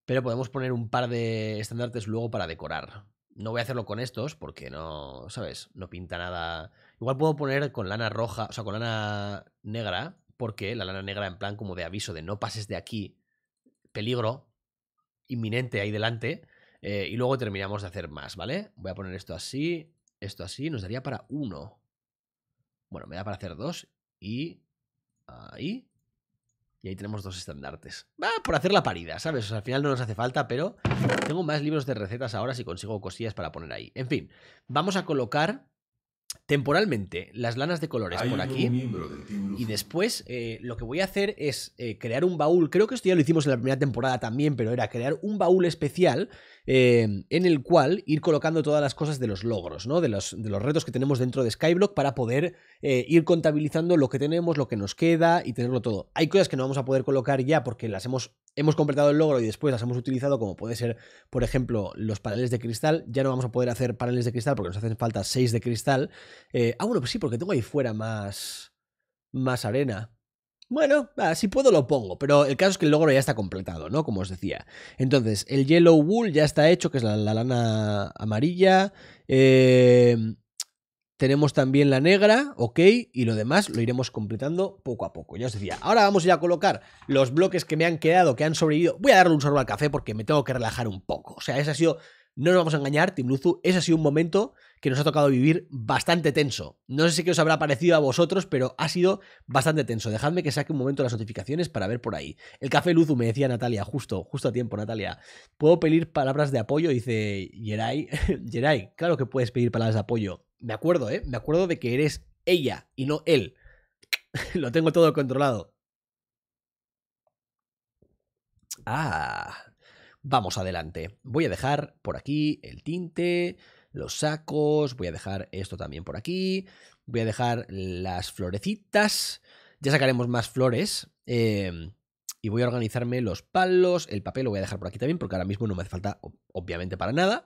Pero podemos poner un par de estandartes luego para decorar. No voy a hacerlo con estos porque no, ¿sabes? No pinta nada. Igual puedo poner con lana roja, o sea, con lana negra, porque la lana negra en plan como de aviso de no pases de aquí, peligro inminente ahí delante. Eh, y luego terminamos de hacer más, ¿vale? Voy a poner esto así, esto así, nos daría para uno. Bueno, me da para hacer dos y ahí. Y ahí tenemos dos estandartes. Va por hacer la parida, ¿sabes? al final no nos hace falta, pero tengo más libros de recetas ahora si consigo cosillas para poner ahí. En fin, vamos a colocar temporalmente las lanas de colores por aquí. Y después eh, lo que voy a hacer es eh, crear un baúl. Creo que esto ya lo hicimos en la primera temporada también, pero era crear un baúl especial eh, en el cual ir colocando todas las cosas de los logros, ¿no? De los, de los retos que tenemos dentro de Skyblock para poder ir contabilizando lo que tenemos, lo que nos queda y tenerlo todo. Hay cosas que no vamos a poder colocar ya porque las hemos hemos completado el logro y después las hemos utilizado, como puede ser, por ejemplo, los paneles de cristal. Ya no vamos a poder hacer paneles de cristal porque nos hacen falta 6 de cristal. Eh, ah, bueno, pues sí, porque tengo ahí fuera más, más arena. Bueno, ah, si puedo lo pongo, pero el caso es que el logro ya está completado, ¿no? Como os decía. Entonces, el yellow wool ya está hecho, que es la, la lana amarilla. Eh, tenemos también la negra, ok, y lo demás lo iremos completando poco a poco. Ya os decía, ahora vamos a a colocar los bloques que me han quedado, que han sobrevivido. Voy a darle un sorbo al café porque me tengo que relajar un poco. O sea, ese ha sido, no nos vamos a engañar, Tim Luzu, ese ha sido un momento que nos ha tocado vivir bastante tenso. No sé si os habrá parecido a vosotros, pero ha sido bastante tenso. Dejadme que saque un momento las notificaciones para ver por ahí. El café Luzu me decía Natalia, justo, justo a tiempo, Natalia. ¿Puedo pedir palabras de apoyo? Dice Jerai. Jerai, claro que puedes pedir palabras de apoyo. Me acuerdo, ¿eh? Me acuerdo de que eres ella y no él. Lo tengo todo controlado. Ah, vamos adelante. Voy a dejar por aquí el tinte los sacos, voy a dejar esto también por aquí, voy a dejar las florecitas, ya sacaremos más flores. Em, y voy a organizarme los palos, el papel lo voy a dejar por aquí también porque ahora mismo no me hace falta obviamente para nada.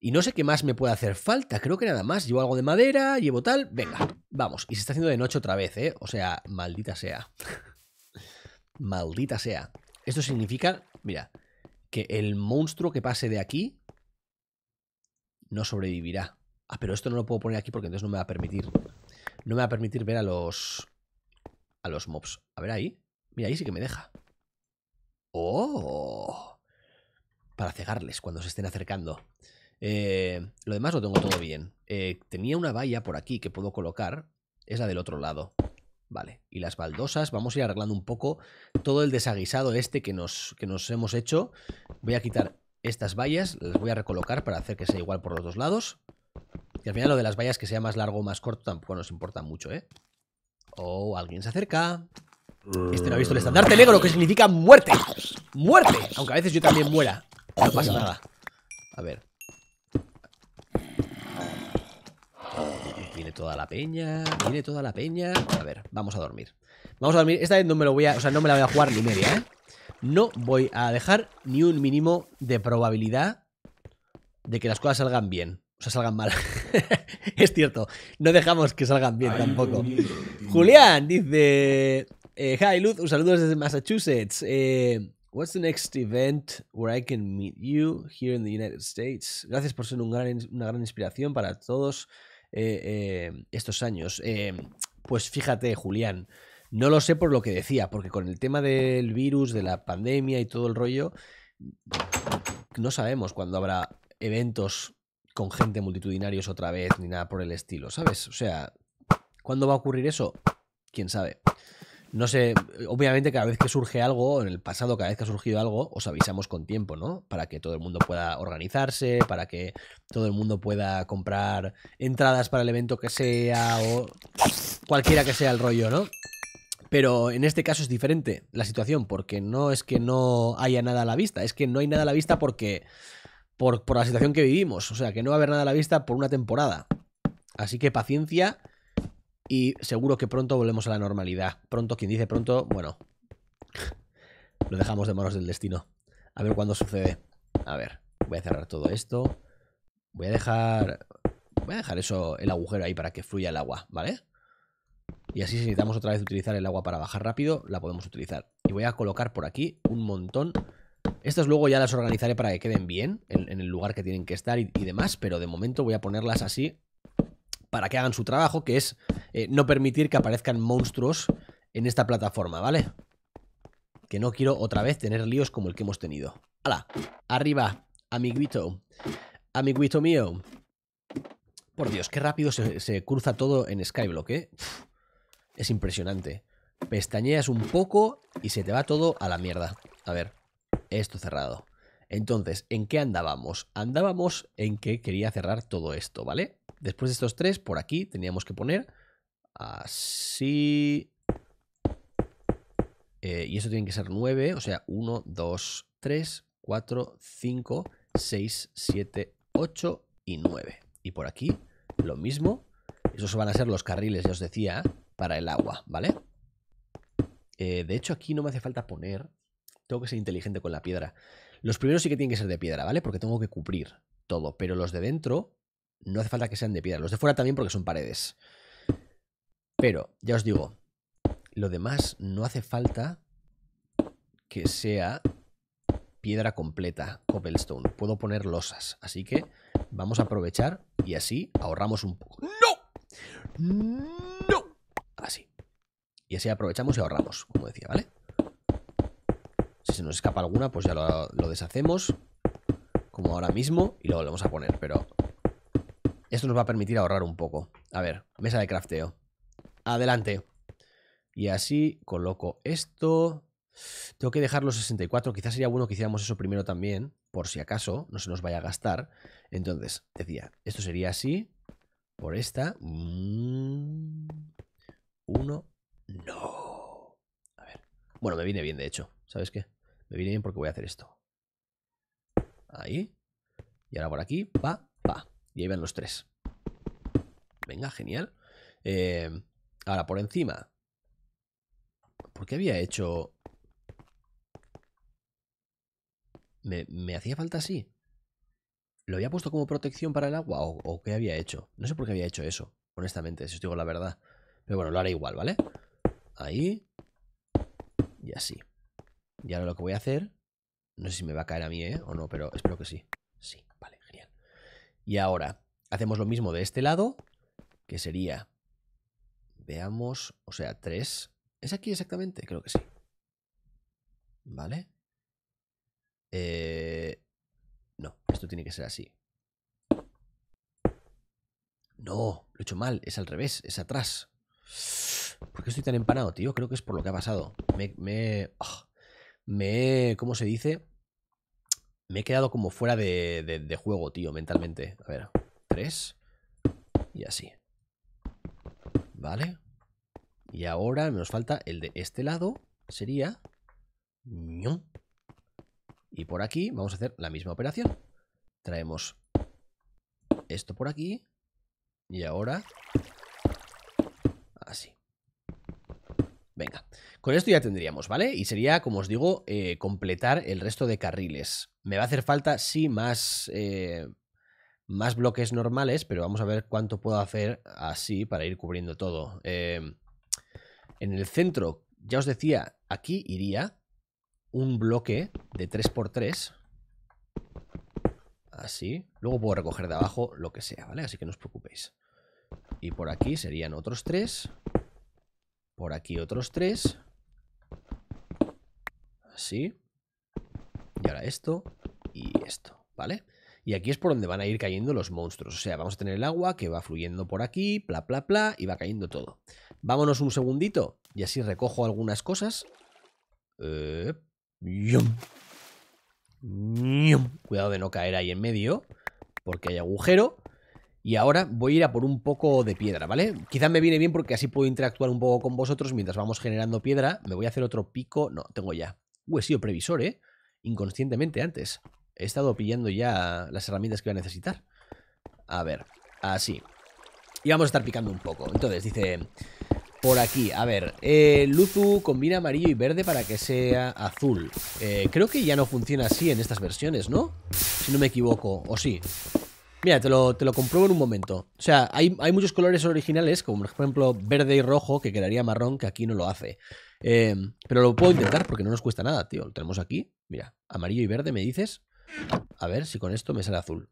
Y no sé qué más me puede hacer falta, creo que nada más. Llevo algo de madera, llevo tal, venga, vamos. Y se está haciendo de noche otra vez, ¿eh? O sea, maldita sea. maldita sea. Esto significa, mira, que el monstruo que pase de aquí no sobrevivirá. Ah, pero esto no lo puedo poner aquí porque entonces no me va a permitir. No me va a permitir ver a los... A los mobs. A ver ahí. Mira, ahí sí que me deja. ¡Oh! Para cegarles cuando se estén acercando. Eh, lo demás lo tengo todo bien. Eh, tenía una valla por aquí que puedo colocar. Es la del otro lado. Vale. Y las baldosas. Vamos a ir arreglando un poco todo el desaguisado este que nos, que nos hemos hecho. Voy a quitar estas vallas las voy a recolocar para hacer que sea igual por los dos lados. Y al final lo de las vallas que sea más largo o más corto tampoco nos importa mucho, ¿eh? Oh, alguien se acerca. Este no ha visto el estandarte negro, que significa muerte. ¡Muerte! Aunque a veces yo también muera. No pasa nada. A ver. Viene toda la peña. Viene toda la peña. A ver, vamos a dormir. Vamos a dormir. Esta vez no me lo voy a... O sea, no me la voy a jugar ni media, ¿eh? No voy a dejar ni un mínimo de probabilidad de que las cosas salgan bien. O sea, salgan mal. es cierto. No dejamos que salgan bien tampoco. Julián dice... Eh, hi, Luz. Un saludo desde Massachusetts. Eh, what's the next event where I can meet you here in the United States? Gracias por ser una gran inspiración para todos eh, eh, estos años. pues fíjate, Julián. No lo sé por lo que decía, porque con el tema del virus, de la pandemia y todo el rollo, no sabemos cuándo habrá eventos con gente multitudinarios otra vez ni nada por el estilo, ¿sabes? O sea, ¿cuándo va a ocurrir eso? ¿Quién sabe? No sé, obviamente cada vez que surge algo, en el pasado cada vez que ha surgido algo, os avisamos con tiempo, ¿no? Para que todo el mundo pueda organizarse, para que todo el mundo pueda comprar entradas para el evento que sea o cualquiera que sea el rollo, ¿no? Pero en este caso es diferente la situación, porque no es que no haya nada a la vista, es que no hay nada a la vista porque por, la situación que vivimos, o sea, que no va a haber nada a la vista por una temporada. Así que paciencia y seguro que pronto volvemos a la normalidad. Pronto, quien dice pronto, bueno, lo dejamos de manos del destino. A ver cuándo sucede. A ver, voy a cerrar todo esto. Voy a dejar voy a dejar eso, el agujero ahí para que fluya el agua, ¿vale? Y así si necesitamos otra vez utilizar el agua para bajar rápido, la podemos utilizar. Y voy a colocar por aquí un montón. Estas luego ya las organizaré para que queden bien en, el lugar que tienen que estar y, demás, pero de momento voy a ponerlas así para que hagan su trabajo, que es eh, no permitir que aparezcan monstruos en esta plataforma, ¿vale? Que no quiero otra vez tener líos como el que hemos tenido. ¡Hala! Arriba, amiguito. Amiguito mío. Por Dios, qué rápido se, cruza todo en Skyblock, ¿eh? Es impresionante. Pestañeas un poco y se te va todo a la mierda. A ver, esto cerrado. Entonces, ¿en qué andábamos? Andábamos en que quería cerrar todo esto, ¿vale? Después de estos tres, por aquí teníamos que poner así... Eh, y eso tiene que ser nueve, o sea, 1, 2, 3, 4, 5, 6, 7, 8 y 9. Y por aquí, lo mismo. Esos van a ser los carriles, ya os decía, para el agua, ¿vale? Eh, de hecho, aquí no me hace falta poner... Tengo que ser inteligente con la piedra. Los primeros sí que tienen que ser de piedra, ¿vale? Porque tengo que cubrir todo. Pero los de dentro no hace falta que sean de piedra. Los de fuera también porque son paredes. Pero, ya os digo, lo demás no hace falta que sea piedra completa, cobblestone. Puedo poner losas. Así que vamos a aprovechar y así ahorramos un poco. ¡No! ¡No! Así. Y así aprovechamos y ahorramos, como decía, ¿vale? Si se nos escapa alguna, pues ya lo, deshacemos. Como ahora mismo. Y lo volvemos a poner, pero... Esto nos va a permitir ahorrar un poco. A ver, mesa de crafteo. Adelante. Y así coloco esto. Tengo que dejar los 64. Quizás sería bueno que hiciéramos eso primero también, por si acaso no se nos vaya a gastar. Entonces, decía, esto sería así, por esta. Mm. Uno... No. A ver. Bueno, me viene bien, de hecho. ¿Sabes qué? Me viene bien porque voy a hacer esto. Ahí. Y ahora por aquí. Pa, pa. Y ahí van los tres. Venga, genial. Em, ahora, por encima. ¿Por qué había hecho...? ¿Me, me hacía falta así? ¿Lo había puesto como protección para el agua o, o qué había hecho? No sé por qué había hecho eso, honestamente, si os digo la verdad. Pero bueno, lo haré igual, ¿vale? Ahí. Y así. Y ahora lo que voy a hacer... No sé si me va a caer a mí, ¿eh? O no, pero espero que sí. Sí, vale, genial. Y ahora hacemos lo mismo de este lado, que sería... Veamos, o sea, 3. ¿Es aquí exactamente? Creo que sí. ¿Vale? Eh... No, esto tiene que ser así. No, lo he hecho mal, es al revés, es atrás. ¿Por qué estoy tan empanado, tío? Creo que es por lo que ha pasado. Me. me, ah, ¿Cómo se dice? Me he quedado como fuera de, de juego, tío, mentalmente. A ver, tres. Y así. Vale. Y ahora nos falta el de este lado. Sería... Y por aquí vamos a hacer la misma operación. Traemos esto por aquí. Y ahora así. Venga, con esto ya tendríamos, ¿vale? Y sería, como os digo, eh, completar el resto de carriles. Me va a hacer falta, sí, más, eh, más bloques normales, pero vamos a ver cuánto puedo hacer así para ir cubriendo todo. Em, en el centro, ya os decía, aquí iría un bloque de 3x3. Así. Luego puedo recoger de abajo lo que sea, ¿vale? Así que no os preocupéis. Y por aquí serían otros tres. Por aquí otros tres. Así. Y ahora esto y esto, ¿vale? Y aquí es por donde van a ir cayendo los monstruos. O sea, vamos a tener el agua que va fluyendo por aquí, pla, bla, bla, y va cayendo todo. Vámonos un segundito y así recojo algunas cosas. Eh, Cuidado de no caer ahí en medio, porque hay agujero. Y ahora voy a ir a por un poco de piedra, ¿vale? Quizás me viene bien porque así puedo interactuar un poco con vosotros mientras vamos generando piedra. Me voy a hacer otro pico. No, tengo ya. Uy, he sido previsor, ¿eh? Inconscientemente antes. He estado pillando ya las herramientas que voy a necesitar. A ver, así. Y vamos a estar picando un poco. Entonces, dice... Por aquí, a ver, eh, Luzu combina amarillo y verde para que sea azul eh, Creo que ya no funciona así en estas versiones, ¿no? Si no me equivoco, o sí Mira, te lo, te lo, compruebo en un momento. O sea, hay, muchos colores originales, como por ejemplo verde y rojo, que quedaría marrón, que aquí no lo hace. Eh, pero lo puedo intentar porque no nos cuesta nada, tío. Lo tenemos aquí. Mira, amarillo y verde, me dices. A ver si con esto me sale azul.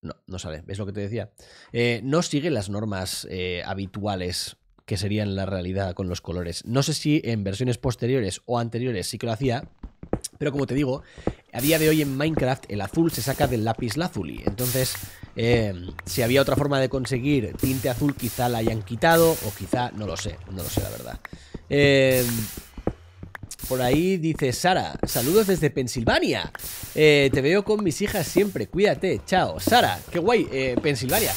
No, no sale. ¿Ves lo que te decía? Eh, no sigue las normas eh, habituales que serían la realidad con los colores. No sé si en versiones posteriores o anteriores sí que lo hacía, pero como te digo, a día de hoy en Minecraft el azul se saca del lápiz lazuli. Entonces, eh, si había otra forma de conseguir tinte azul, quizá la hayan quitado o quizá, no lo sé, no lo sé la verdad. Eh, por ahí dice Sara, saludos desde Pensilvania. Eh, te veo con mis hijas siempre, cuídate, chao. Sara, qué guay, eh, Pensilvania.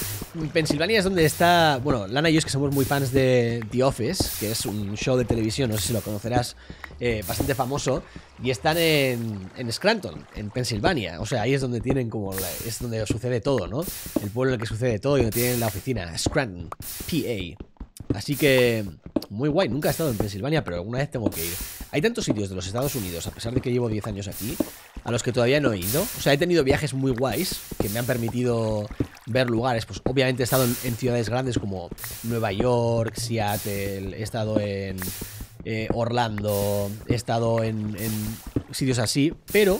Pensilvania es donde está, bueno, Lana y yo es que somos muy fans de The Office, que es un show de televisión, no sé si lo conocerás, eh, bastante famoso, y están en, en, Scranton, en Pensilvania. O sea, ahí es donde tienen como, es donde sucede todo, ¿no? El pueblo en el que sucede todo y donde tienen la oficina, Scranton, PA. Así que muy guay, nunca he estado en Pensilvania, pero alguna vez tengo que ir. Hay tantos sitios de los Estados Unidos, a pesar de que llevo 10 años aquí, a los que todavía no he ido. O sea, he tenido viajes muy guays que me han permitido ver lugares. Pues obviamente he estado en, ciudades grandes como Nueva York, Seattle, he estado en eh, Orlando, he estado en, en sitios así, pero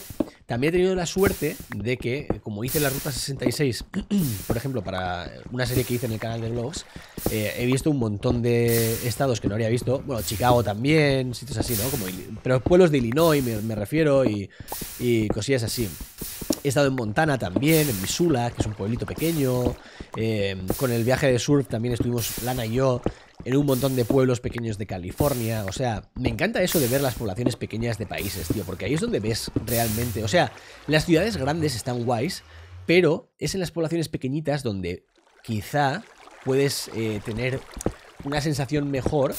también he tenido la suerte de que, eh, como hice la Ruta 66, por ejemplo, para una serie que hice en el canal de vlogs, eh, he visto un montón de estados que no habría visto. Bueno, Chicago también, sitios así, ¿no? Como, pero pueblos de Illinois me, refiero y, y cosillas así. He estado en Montana también, en Missoula, que es un pueblito pequeño. Eh, con el viaje de surf también estuvimos Lana y yo en un montón de pueblos pequeños de California. O sea, me encanta eso de ver las poblaciones pequeñas de países, tío, porque ahí es donde ves realmente. O sea, las ciudades grandes están guays, pero es en las poblaciones pequeñitas donde quizá puedes eh, tener una sensación mejor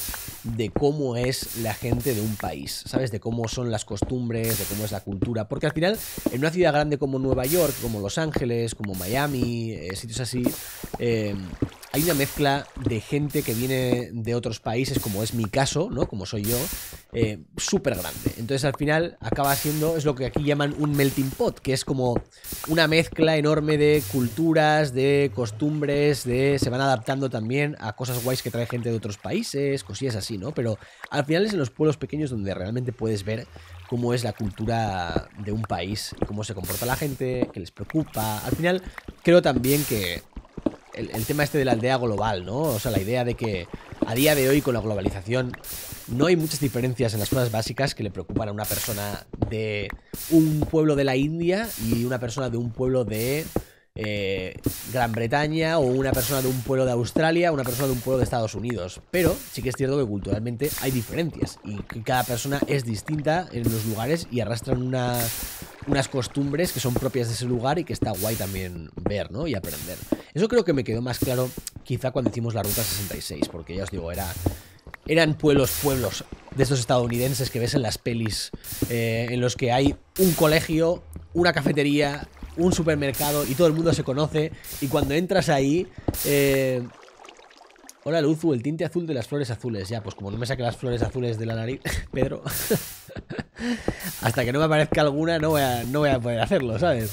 de cómo es la gente de un país, ¿sabes? De cómo son las costumbres, de cómo es la cultura. Porque al final, en una ciudad grande como Nueva York, como Los Ángeles, como Miami, eh, sitios así, em, hay una mezcla de gente que viene de otros países, como es mi caso, ¿no? Como soy yo, eh, súper grande. Entonces al final acaba siendo, es lo que aquí llaman un melting pot, que es como una mezcla enorme de culturas, de costumbres, de se van adaptando también a cosas guays que trae gente de otros países, cosillas así. ¿no? Pero al final es en los pueblos pequeños donde realmente puedes ver cómo es la cultura de un país, cómo se comporta la gente, qué les preocupa. Al final creo también que el, tema este de la aldea global, ¿no? O sea, la idea de que a día de hoy con la globalización no hay muchas diferencias en las cosas básicas que le preocupan a una persona de un pueblo de la India y una persona de un pueblo de eh, Gran Bretaña o una persona de un pueblo de Australia, una persona de un pueblo de Estados Unidos. Pero sí que es cierto que culturalmente hay diferencias y que cada persona es distinta en los lugares y arrastran unas costumbres que son propias de ese lugar y que está guay también ver, ¿no? Y aprender. Eso creo que me quedó más claro quizá cuando hicimos la Ruta 66, porque ya os digo, era eran pueblos, pueblos de estos estadounidenses que ves en las pelis, eh, en los que hay un colegio, una cafetería, un supermercado y todo el mundo se conoce. Y cuando entras ahí. Eh, Hola Luzu, el tinte azul de las flores azules. Ya, pues como no me saque las flores azules de la nariz, Pedro. hasta que no me aparezca alguna, no voy a, no voy a poder hacerlo, ¿sabes?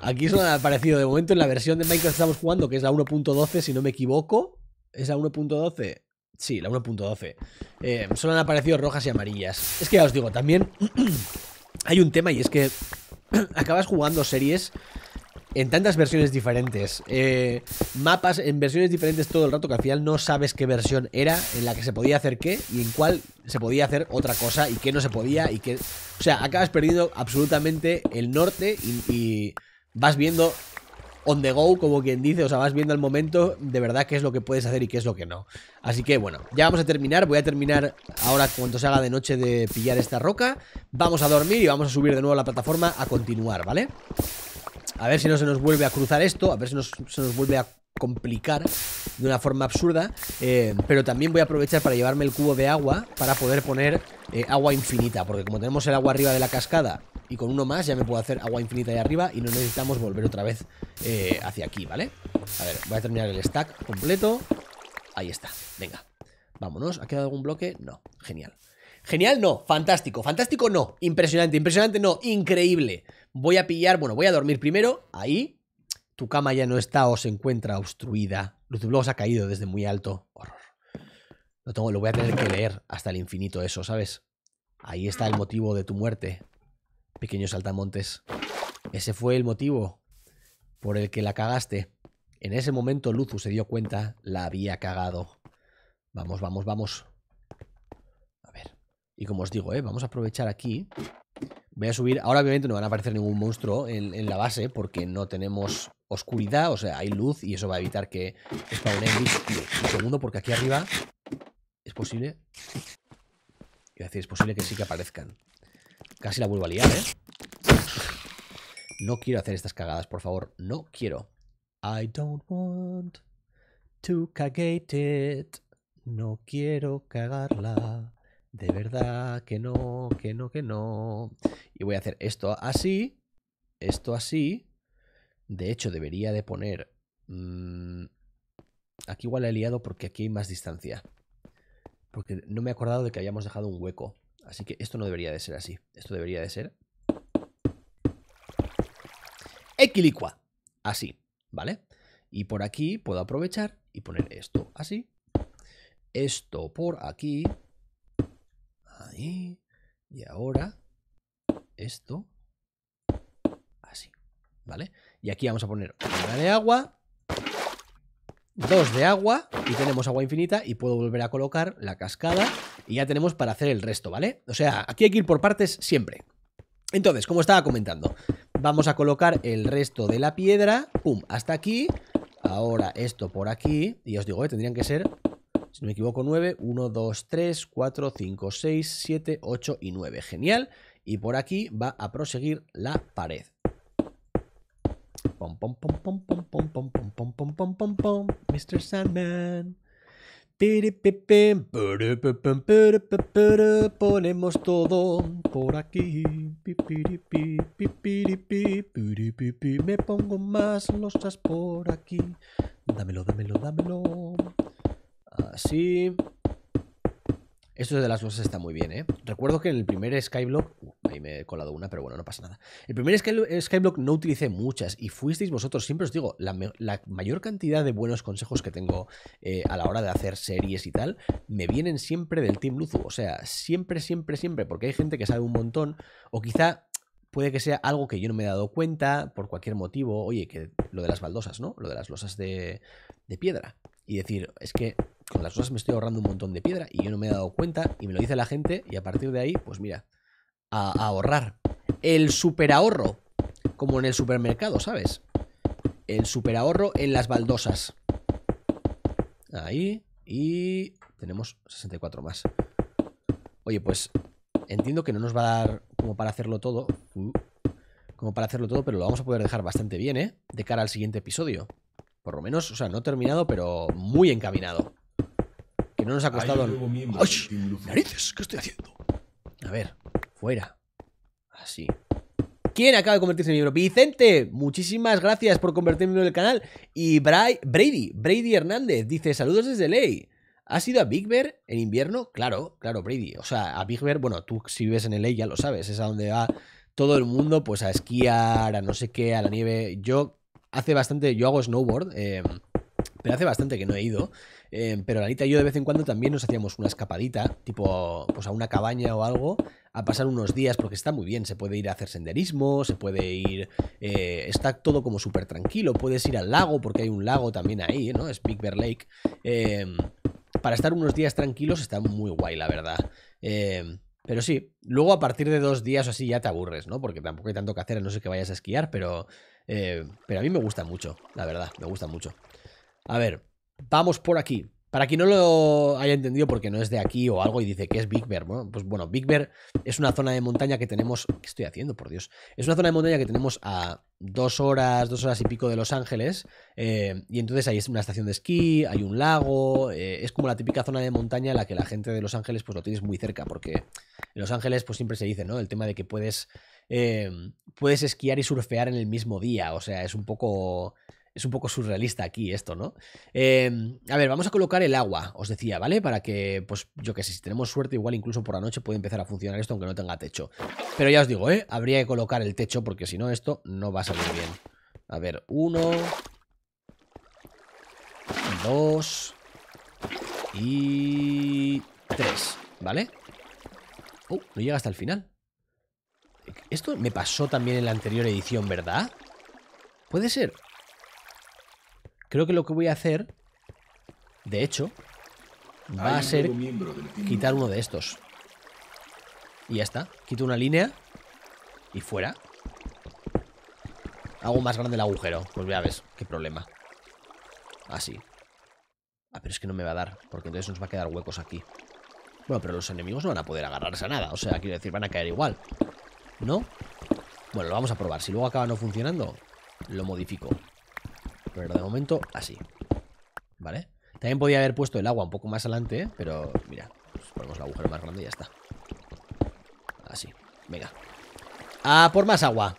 Aquí solo han aparecido de momento en la versión de Minecraft que estamos jugando, que es la 1.12, si no me equivoco. ¿Es la 1.12? Sí, la 1.12. Eh, solo han aparecido rojas y amarillas. Es que ya os digo, también hay un tema y es que acabas jugando series en tantas versiones diferentes, eh, mapas en versiones diferentes todo el rato que al final no sabes qué versión era, en la que se podía hacer qué y en cuál se podía hacer otra cosa y qué no se podía y O sea, acabas perdiendo absolutamente el norte y vas viendo on the go, como quien dice, o sea, vas viendo al momento de verdad qué es lo que puedes hacer y qué es lo que no. Así que bueno, ya vamos a terminar, voy a terminar ahora cuando se haga de noche de pillar esta roca, vamos a dormir y vamos a subir de nuevo a la plataforma a continuar, ¿vale? A ver si no se nos vuelve a cruzar esto, a ver si no se nos vuelve a complicar de una forma absurda, eh, pero también voy a aprovechar para llevarme el cubo de agua para poder poner eh, agua infinita, porque como tenemos el agua arriba de la cascada y con uno más ya me puedo hacer agua infinita ahí arriba y no necesitamos volver otra vez eh, hacia aquí, ¿vale? A ver, voy a terminar el stack completo. Ahí está, venga. Vámonos, ¿ha quedado algún bloque? No, genial. Genial, no, fantástico, fantástico, no, impresionante, impresionante, no, increíble. Voy a pillar, bueno, voy a dormir primero, ahí. Tu cama ya no está o se encuentra obstruida. blogs ha caído desde muy alto. Horror. Lo, tengo, lo voy a tener que leer hasta el infinito eso, ¿sabes? Ahí está el motivo de tu muerte. Pequeños saltamontes. Ese fue el motivo por el que la cagaste. En ese momento Luzu se dio cuenta, la había cagado. Vamos, vamos, vamos. A ver. Y como os digo, eh, vamos a aprovechar aquí. Voy a subir. Ahora obviamente no van a aparecer ningún monstruo en, la base porque no tenemos oscuridad. O sea, hay luz y eso va a evitar que spawnen. Un segundo, porque aquí arriba es posible... decir, es posible que sí que aparezcan. Casi la vuelvo a liar, ¿eh? No quiero hacer estas cagadas, por favor. No quiero. I don't want to cagate it. No quiero cagarla. De verdad que no, que no, que no. Y voy a hacer esto así. Esto así. De hecho, debería de poner... Mm, aquí igual la he liado porque aquí hay más distancia. Porque no me he acordado de que hayamos dejado un hueco. Así que esto no debería de ser así. Esto debería de ser... Equilicua. Así, ¿vale? Y por aquí puedo aprovechar y poner esto así. Esto por aquí. Ahí. Y ahora esto así, ¿vale? Y aquí vamos a poner una de agua dos de agua y tenemos agua infinita y puedo volver a colocar la cascada y ya tenemos para hacer el resto, ¿vale? O sea, aquí hay que ir por partes siempre. Entonces, como estaba comentando, vamos a colocar el resto de la piedra, pum, hasta aquí, ahora esto por aquí, y os digo, que ¿eh? tendrían que ser, si no me equivoco, 9, 1, 2, 3, 4, 5, 6, 7, 8 y 9, genial, y por aquí va a proseguir la pared. Pom, pom, pom, pom, pom, pom, pom, pom, pom, pom, pom, pom, pom, Mr. Sandman. Ponemos todo por aquí. Me pongo más losas por aquí. Dámelo, dámelo, dámelo. Así. Esto de las losas está muy bien, ¿eh? Recuerdo que en el primer Skyblock. Uh, ahí me he colado una, pero bueno, no pasa nada. El primer Skyblock no utilicé muchas y fuisteis vosotros, siempre os digo, la, mayor cantidad de buenos consejos que tengo eh, a la hora de hacer series y tal, me vienen siempre del Team Luzu. O sea, siempre, siempre, siempre, porque hay gente que sabe un montón, o quizá puede que sea algo que yo no me he dado cuenta por cualquier motivo. Oye, que lo de las baldosas, ¿no? Lo de las losas de piedra. Y decir, es que con las cosas me estoy ahorrando un montón de piedra y yo no me he dado cuenta y me lo dice la gente y a partir de ahí, pues mira, a, ahorrar. El super ahorro, como en el supermercado, ¿sabes? El super ahorro en las baldosas. Ahí, y tenemos 64 más. Oye, pues entiendo que no nos va a dar como para hacerlo todo. Como para hacerlo todo, pero lo vamos a poder dejar bastante bien, ¿eh? De cara al siguiente episodio. Por lo menos, o sea, no terminado, pero muy encaminado. Que no nos ha costado. ¡Ay! ¡Narices! ¿Qué estoy haciendo? A ver, fuera. Así. ¿Quién acaba de convertirse en miembro? Vicente, muchísimas gracias por convertirme en miembro del canal. Y Brady, Brady Hernández, dice: Saludos desde Ley. ¿Has ido a Big Bear en invierno? Claro, claro, Brady. O sea, a Big Bear, bueno, tú si vives en Ley ya lo sabes, es a donde va todo el mundo, pues a esquiar, a no sé qué, a la nieve. Yo hace bastante, yo hago snowboard, eh, pero hace bastante que no he ido. Em, pero Anita y yo de vez en cuando también nos hacíamos una escapadita, tipo pues, a una cabaña o algo, a pasar unos días, porque está muy bien, se puede ir a hacer senderismo, se puede ir, eh, está todo como súper tranquilo, puedes ir al lago, porque hay un lago también ahí, ¿no? Es Big Bear Lake. Em, para estar unos días tranquilos está muy guay, la verdad. Em, pero sí, luego a partir de dos días o así ya te aburres, ¿no? Porque tampoco hay tanto que hacer, no sé que vayas a esquiar, pero, eh, pero a mí me gusta mucho, la verdad, me gusta mucho. A ver, vamos por aquí. Para quien no lo haya entendido porque no es de aquí o algo y dice que es Big Bear, bueno, pues bueno, Big Bear es una zona de montaña que tenemos. ¿Qué estoy haciendo, por Dios? Es una zona de montaña que tenemos a dos horas, dos horas y pico de Los Ángeles. Eh, y entonces ahí es una estación de esquí, hay un lago. Eh, es como la típica zona de montaña en la que la gente de Los Ángeles pues lo tienes muy cerca. Porque en Los Ángeles pues siempre se dice, ¿no? El tema de que puedes, eh, puedes esquiar y surfear en el mismo día. O sea, es un poco es un poco surrealista aquí esto, ¿no? Em, a ver, vamos a colocar el agua, os decía, ¿vale? Para que, pues yo qué sé, si tenemos suerte, igual incluso por la noche puede empezar a funcionar esto aunque no tenga techo. Pero ya os digo, ¿eh? Habría que colocar el techo porque si no esto no va a salir bien. A ver, uno... Dos... Y... Tres, ¿vale? Oh, no llega hasta el final. Esto me pasó también en la anterior edición, ¿verdad? Puede ser. Creo que lo que voy a hacer, de hecho, va a ser quitar uno de estos. Y ya está. Quito una línea y fuera. Hago más grande el agujero. Pues ya ves, qué problema. Así. Ah, pero es que no me va a dar, porque entonces nos va a quedar huecos aquí. Bueno, pero los enemigos no van a poder agarrarse a nada. O sea, quiero decir, van a caer igual. ¿No? Bueno, lo vamos a probar. Si luego acaba no funcionando, lo modifico. Pero de momento así. ¿Vale? También podía haber puesto el agua un poco más adelante, ¿eh? pero mira, pues ponemos el agujero más grande y ya está. Así. Venga. Ah, por más agua.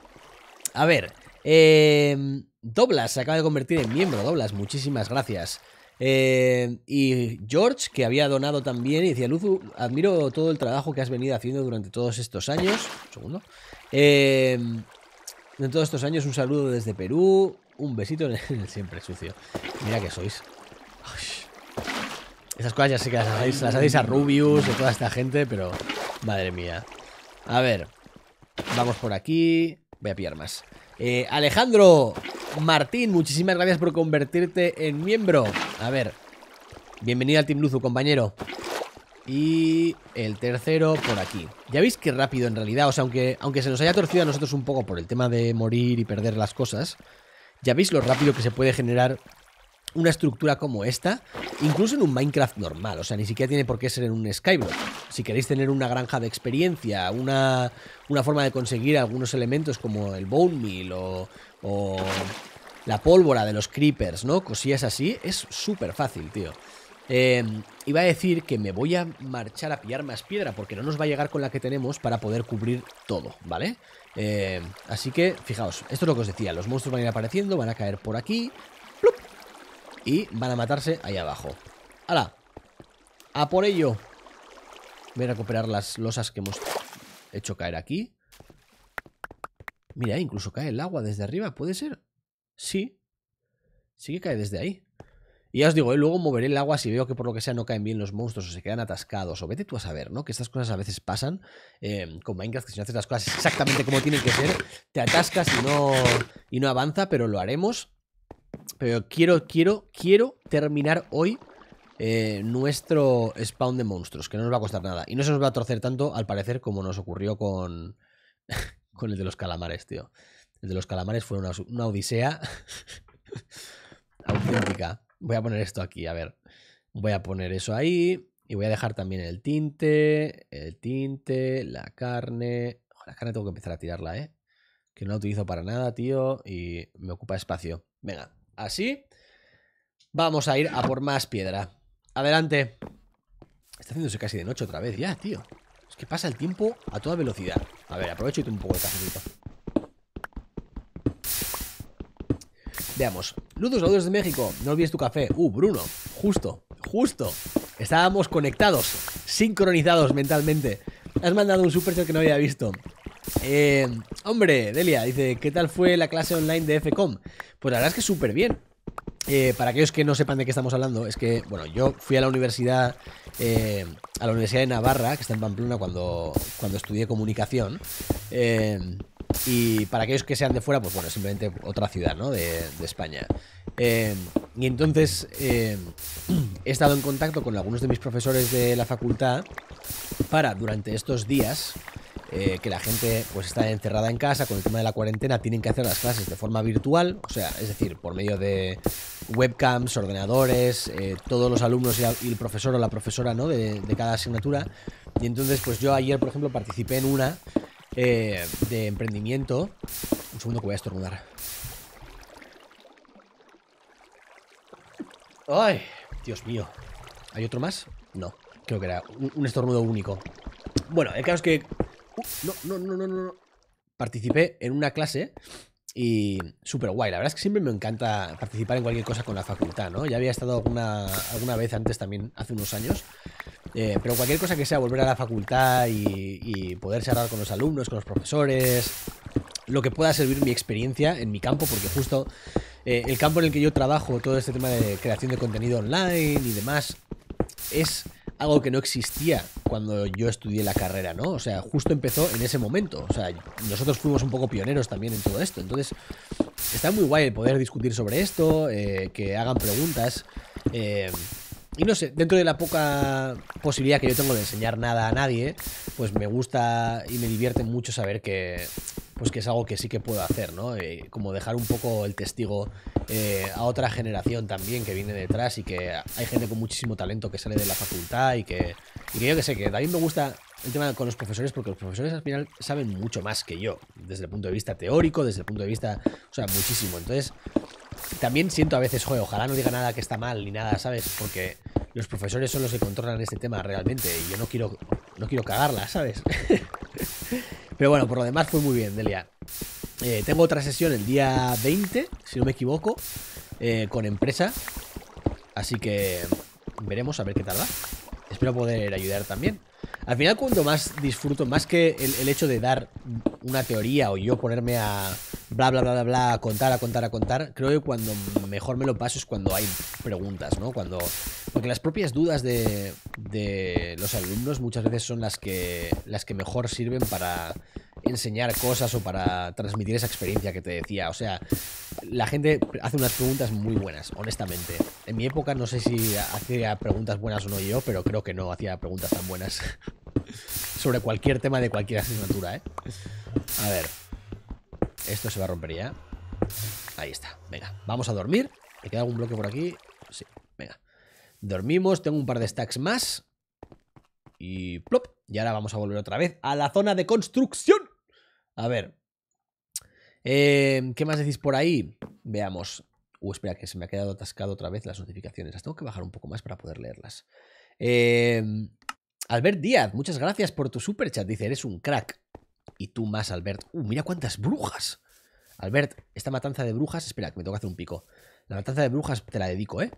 A ver. Em, Doblas se acaba de convertir en miembro. Doblas, muchísimas gracias. Em, y George, que había donado también, y decía, Luzu, admiro todo el trabajo que has venido haciendo durante todos estos años. segundo. Eh, em, en todos estos años, un saludo desde Perú un besito en el siempre sucio. Mira que sois. esas Estas cosas ya sé que las hacéis, a Rubius y toda esta gente, pero... Madre mía. A ver. Vamos por aquí. Voy a pillar más. Eh, Alejandro Martín, muchísimas gracias por convertirte en miembro. A ver. Bienvenido al Team Luzu, compañero. Y el tercero por aquí. Ya veis que rápido en realidad, o sea, aunque, aunque se nos haya torcido a nosotros un poco por el tema de morir y perder las cosas, ya veis lo rápido que se puede generar una estructura como esta, incluso en un Minecraft normal, o sea, ni siquiera tiene por qué ser en un Skyblock. Si queréis tener una granja de experiencia, una, forma de conseguir algunos elementos como el bone meal o, la pólvora de los creepers, ¿no? Cosillas así, es súper fácil, tío. Y em, iba a decir que me voy a marchar a pillar más piedra porque no nos va a llegar con la que tenemos para poder cubrir todo, ¿vale? vale eh, así que, fijaos, esto es lo que os decía. Los monstruos van a ir apareciendo, van a caer por aquí. Y van a matarse ahí abajo. ¡Hala! ¡A por ello! Voy a recuperar las losas que hemos hecho caer aquí. Mira, incluso cae el agua desde arriba, ¿puede ser? Sí. Sí que cae desde ahí. Y ya os digo, ¿eh? luego moveré el agua si veo que por lo que sea no caen bien los monstruos o se quedan atascados. O vete tú a saber, ¿no? Que estas cosas a veces pasan em, con Minecraft, que si no haces las cosas exactamente como tienen que ser, te atascas y no, y no avanza, pero lo haremos. Pero quiero, quiero, quiero terminar hoy eh, nuestro spawn de monstruos, que no nos va a costar nada. Y no se nos va a torcer tanto, al parecer, como nos ocurrió con, con el de los calamares, tío. El de los calamares fue una, una odisea auténtica. Voy a poner esto aquí, a ver. Voy a poner eso ahí y voy a dejar también el tinte, el tinte, la carne. la carne tengo que empezar a tirarla, ¿eh? Que no la utilizo para nada, tío, y me ocupa espacio. Venga, así. Vamos a ir a por más piedra. Adelante. Está haciéndose casi de noche otra vez ya, tío. Es que pasa el tiempo a toda velocidad. A ver, aprovecho y tengo un poco de cafecito. Veamos. Ludos de México. No olvides tu café. Uh, Bruno. Justo, justo. Estábamos conectados, sincronizados mentalmente. Has mandado un superchat que no había visto. Eh, hombre, Delia, dice, ¿qué tal fue la clase online de FCOM? Pues la verdad es que súper bien. Eh, para aquellos que no sepan de qué estamos hablando, es que, bueno, yo fui a la universidad, eh, a la Universidad de Navarra, que está en Pamplona, cuando, cuando estudié comunicación. Eh, y para aquellos que sean de fuera, pues bueno, simplemente otra ciudad, ¿no? De, España. Eh, y entonces eh, he estado en contacto con algunos de mis profesores de la facultad para durante estos días eh, que la gente pues está encerrada en casa con el tema de la cuarentena, tienen que hacer las clases de forma virtual, o sea, es decir, por medio de webcams, ordenadores, todos los alumnos y, el profesor o la profesora ¿no? de cada asignatura. Y entonces, pues yo ayer, por ejemplo, participé en una eh, de emprendimiento. Un segundo que voy a estornudar. ¡Ay! Dios mío. ¿Hay otro más? No. Creo que era un, estornudo único. Bueno, el caso es que... no, no, no, no, no. Participé en una clase y súper guay. La verdad es que siempre me encanta participar en cualquier cosa con la facultad, ¿no? Ya había estado alguna, vez antes también, hace unos años. Eh, pero cualquier cosa que sea volver a la facultad y, y poder charlar con los alumnos, con los profesores, lo que pueda servir mi experiencia en mi campo, porque justo eh, el campo en el que yo trabajo, todo este tema de creación de contenido online y demás, es algo que no existía cuando yo estudié la carrera, ¿no? O sea, justo empezó en ese momento. O sea, nosotros fuimos un poco pioneros también en todo esto. Entonces, está muy guay poder discutir sobre esto, eh, que hagan preguntas. Eh, y no sé, dentro de la poca posibilidad que yo tengo de enseñar nada a nadie, pues me gusta y me divierte mucho saber que, pues que es algo que sí que puedo hacer, ¿no? Eh, como dejar un poco el testigo eh, a otra generación también que viene detrás y que hay gente con muchísimo talento que sale de la facultad y que, y que yo que sé, que también me gusta el tema con los profesores porque los profesores al final saben mucho más que yo, desde el punto de vista teórico, desde el punto de vista, o sea, muchísimo. Entonces, también siento a veces, joder, ojalá no diga nada que está mal ni nada, ¿sabes? Porque los profesores son los que controlan este tema realmente y yo no quiero, no quiero cagarla, ¿sabes? Pero bueno, por lo demás fue muy bien, Delia. Eh, tengo otra sesión el día 20, si no me equivoco, eh, con empresa. Así que veremos a ver qué va. Espero poder ayudar también. Al final, cuando más disfruto, más que el, hecho de dar una teoría o yo ponerme a bla, bla, bla, bla, bla, a contar, a contar, a contar, creo que cuando mejor me lo paso es cuando hay preguntas, ¿no? Cuando. Porque las propias dudas de, de los alumnos muchas veces son las que, las que mejor sirven para enseñar cosas o para transmitir esa experiencia que te decía. O sea, la gente hace unas preguntas muy buenas, honestamente. En mi época no sé si hacía preguntas buenas o no yo, pero creo que no hacía preguntas tan buenas. Sobre cualquier tema de cualquier asignatura, ¿eh? A ver. Esto se va a romper ya. Ahí está. Venga, vamos a dormir. ¿Me queda algún bloque por aquí? Sí, venga. Dormimos, tengo un par de stacks más. Y plop. Y ahora vamos a volver otra vez a la zona de construcción. A ver. Em, ¿Qué más decís por ahí? Veamos. Uh, espera, que se me ha quedado atascado otra vez las notificaciones. Las tengo que bajar un poco más para poder leerlas. Em, Albert Díaz, muchas gracias por tu super chat. Dice, eres un crack. Y tú más, Albert. Uh, mira cuántas brujas. Albert, esta matanza de brujas. Espera, que me tengo que hacer un pico. La matanza de brujas te la dedico, ¿eh?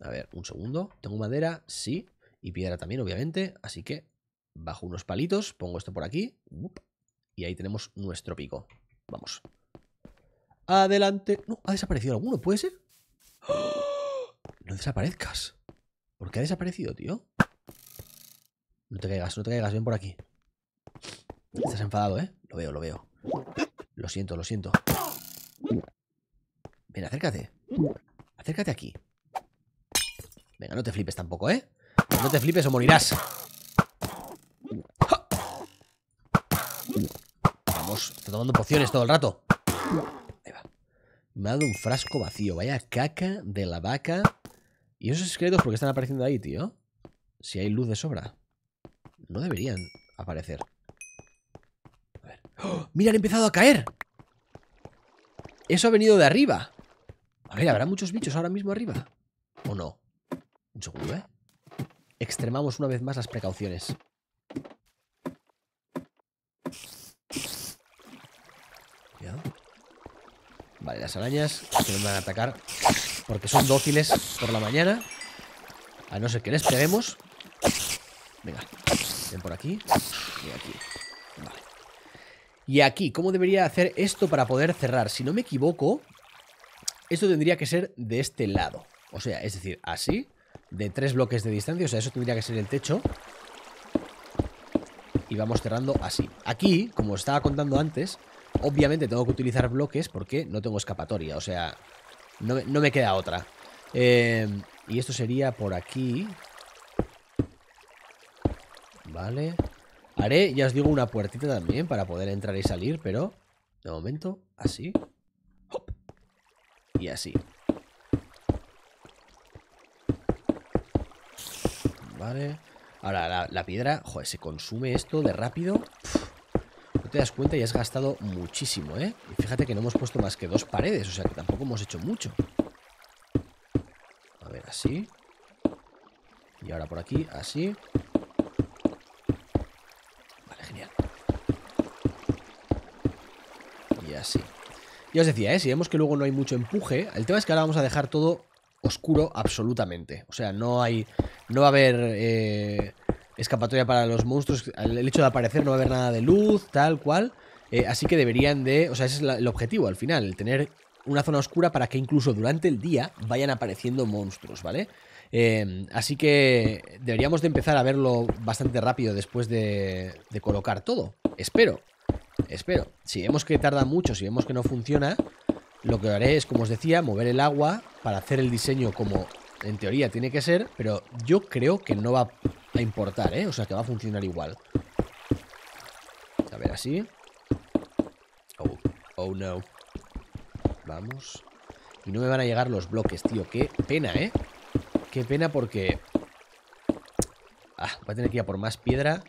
A ver, un segundo. Tengo madera, sí. Y piedra también, obviamente. Así que bajo unos palitos, pongo esto por aquí. Y ahí tenemos nuestro pico. Vamos. Adelante. No, ha desaparecido alguno, ¿puede ser? ¡Oh! No desaparezcas. ¿Por qué ha desaparecido, tío? No te caigas, no te caigas, ven por aquí. Estás enfadado, ¿eh? Lo veo, lo veo. Lo siento, lo siento. Ven, acércate. Acércate aquí. Venga, no te flipes tampoco, ¿eh? No te flipes o morirás. está tomando pociones todo el rato. Me ha dado un frasco vacío. Vaya caca de la vaca. ¿Y esos esqueletos por qué están apareciendo ahí, tío? Si hay luz de sobra. No deberían aparecer. ¡Oh! ¡Mira, han empezado a caer! Eso ha venido de arriba. A ver, ¿habrá muchos bichos ahora mismo arriba? ¿O no? Un segundo, ¿eh? Extremamos una vez más las precauciones. Vale, las arañas se van a atacar porque son dóciles por la mañana. A no ser que les peguemos. Venga, ven por aquí y aquí. Vale. Y aquí, ¿cómo debería hacer esto para poder cerrar? Si no me equivoco, esto tendría que ser de este lado. O sea, es decir, así, de tres bloques de distancia. O sea, eso tendría que ser el techo. Y vamos cerrando así. Aquí, como os estaba contando antes, Obviamente tengo que utilizar bloques porque no tengo escapatoria, o sea, no, me queda otra. Em, y esto sería por aquí. Vale. Haré, ya os digo, una puertita también para poder entrar y salir, pero de momento, así. Y así. Vale. Ahora, la, piedra, joder, se consume esto de rápido te das cuenta y has gastado muchísimo, ¿eh? Y fíjate que no hemos puesto más que dos paredes, o sea que tampoco hemos hecho mucho. A ver, así. Y ahora por aquí, así. Vale, genial. Y así. Ya os decía, ¿eh? si vemos que luego no hay mucho empuje, el tema es que ahora vamos a dejar todo oscuro absolutamente. O sea, no hay... No va a haber... Eh, escapatoria para los monstruos. El hecho de aparecer no va a haber nada de luz, tal cual. Eh, así que deberían de... O sea, ese es el objetivo al final, el tener una zona oscura para que incluso durante el día vayan apareciendo monstruos, ¿vale? Em, así que deberíamos de empezar a verlo bastante rápido después de, de colocar todo. Espero, espero. Si vemos que tarda mucho, si vemos que no funciona, lo que haré es, como os decía, mover el agua para hacer el diseño como en teoría tiene que ser, pero yo creo que no va a importar, ¿eh? O sea, que va a funcionar igual. A ver, así. Oh, oh no. Vamos. Y no me van a llegar los bloques, tío. Qué pena, ¿eh? Qué pena porque... Ah, voy a tener que ir a por más piedra.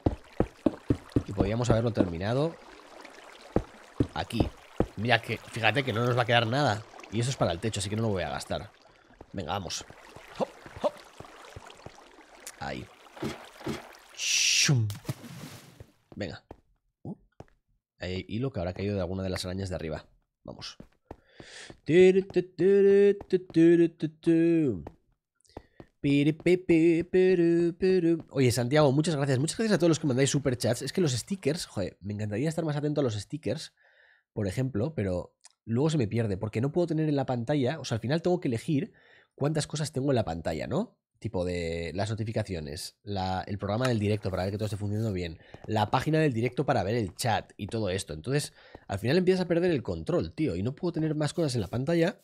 Y podríamos haberlo terminado. Aquí. Mira que, fíjate que no nos va a quedar nada. Y eso es para el techo, así que no lo voy a gastar. Venga, vamos. Venga. Uh. hay hilo que habrá caído de alguna de las arañas de arriba. Vamos. Oye, Santiago, muchas gracias. Muchas gracias a todos los que mandáis superchats. Es que los stickers, joder, me encantaría estar más atento a los stickers, por ejemplo, pero luego se me pierde porque no puedo tener en la pantalla, o sea, al final tengo que elegir cuántas cosas tengo en la pantalla, ¿no? tipo de las notificaciones, el programa del directo para ver que todo esté funcionando bien, la página del directo para ver el chat y todo esto. Entonces, al final empiezas a perder el control, tío, y no puedo tener más cosas en la pantalla.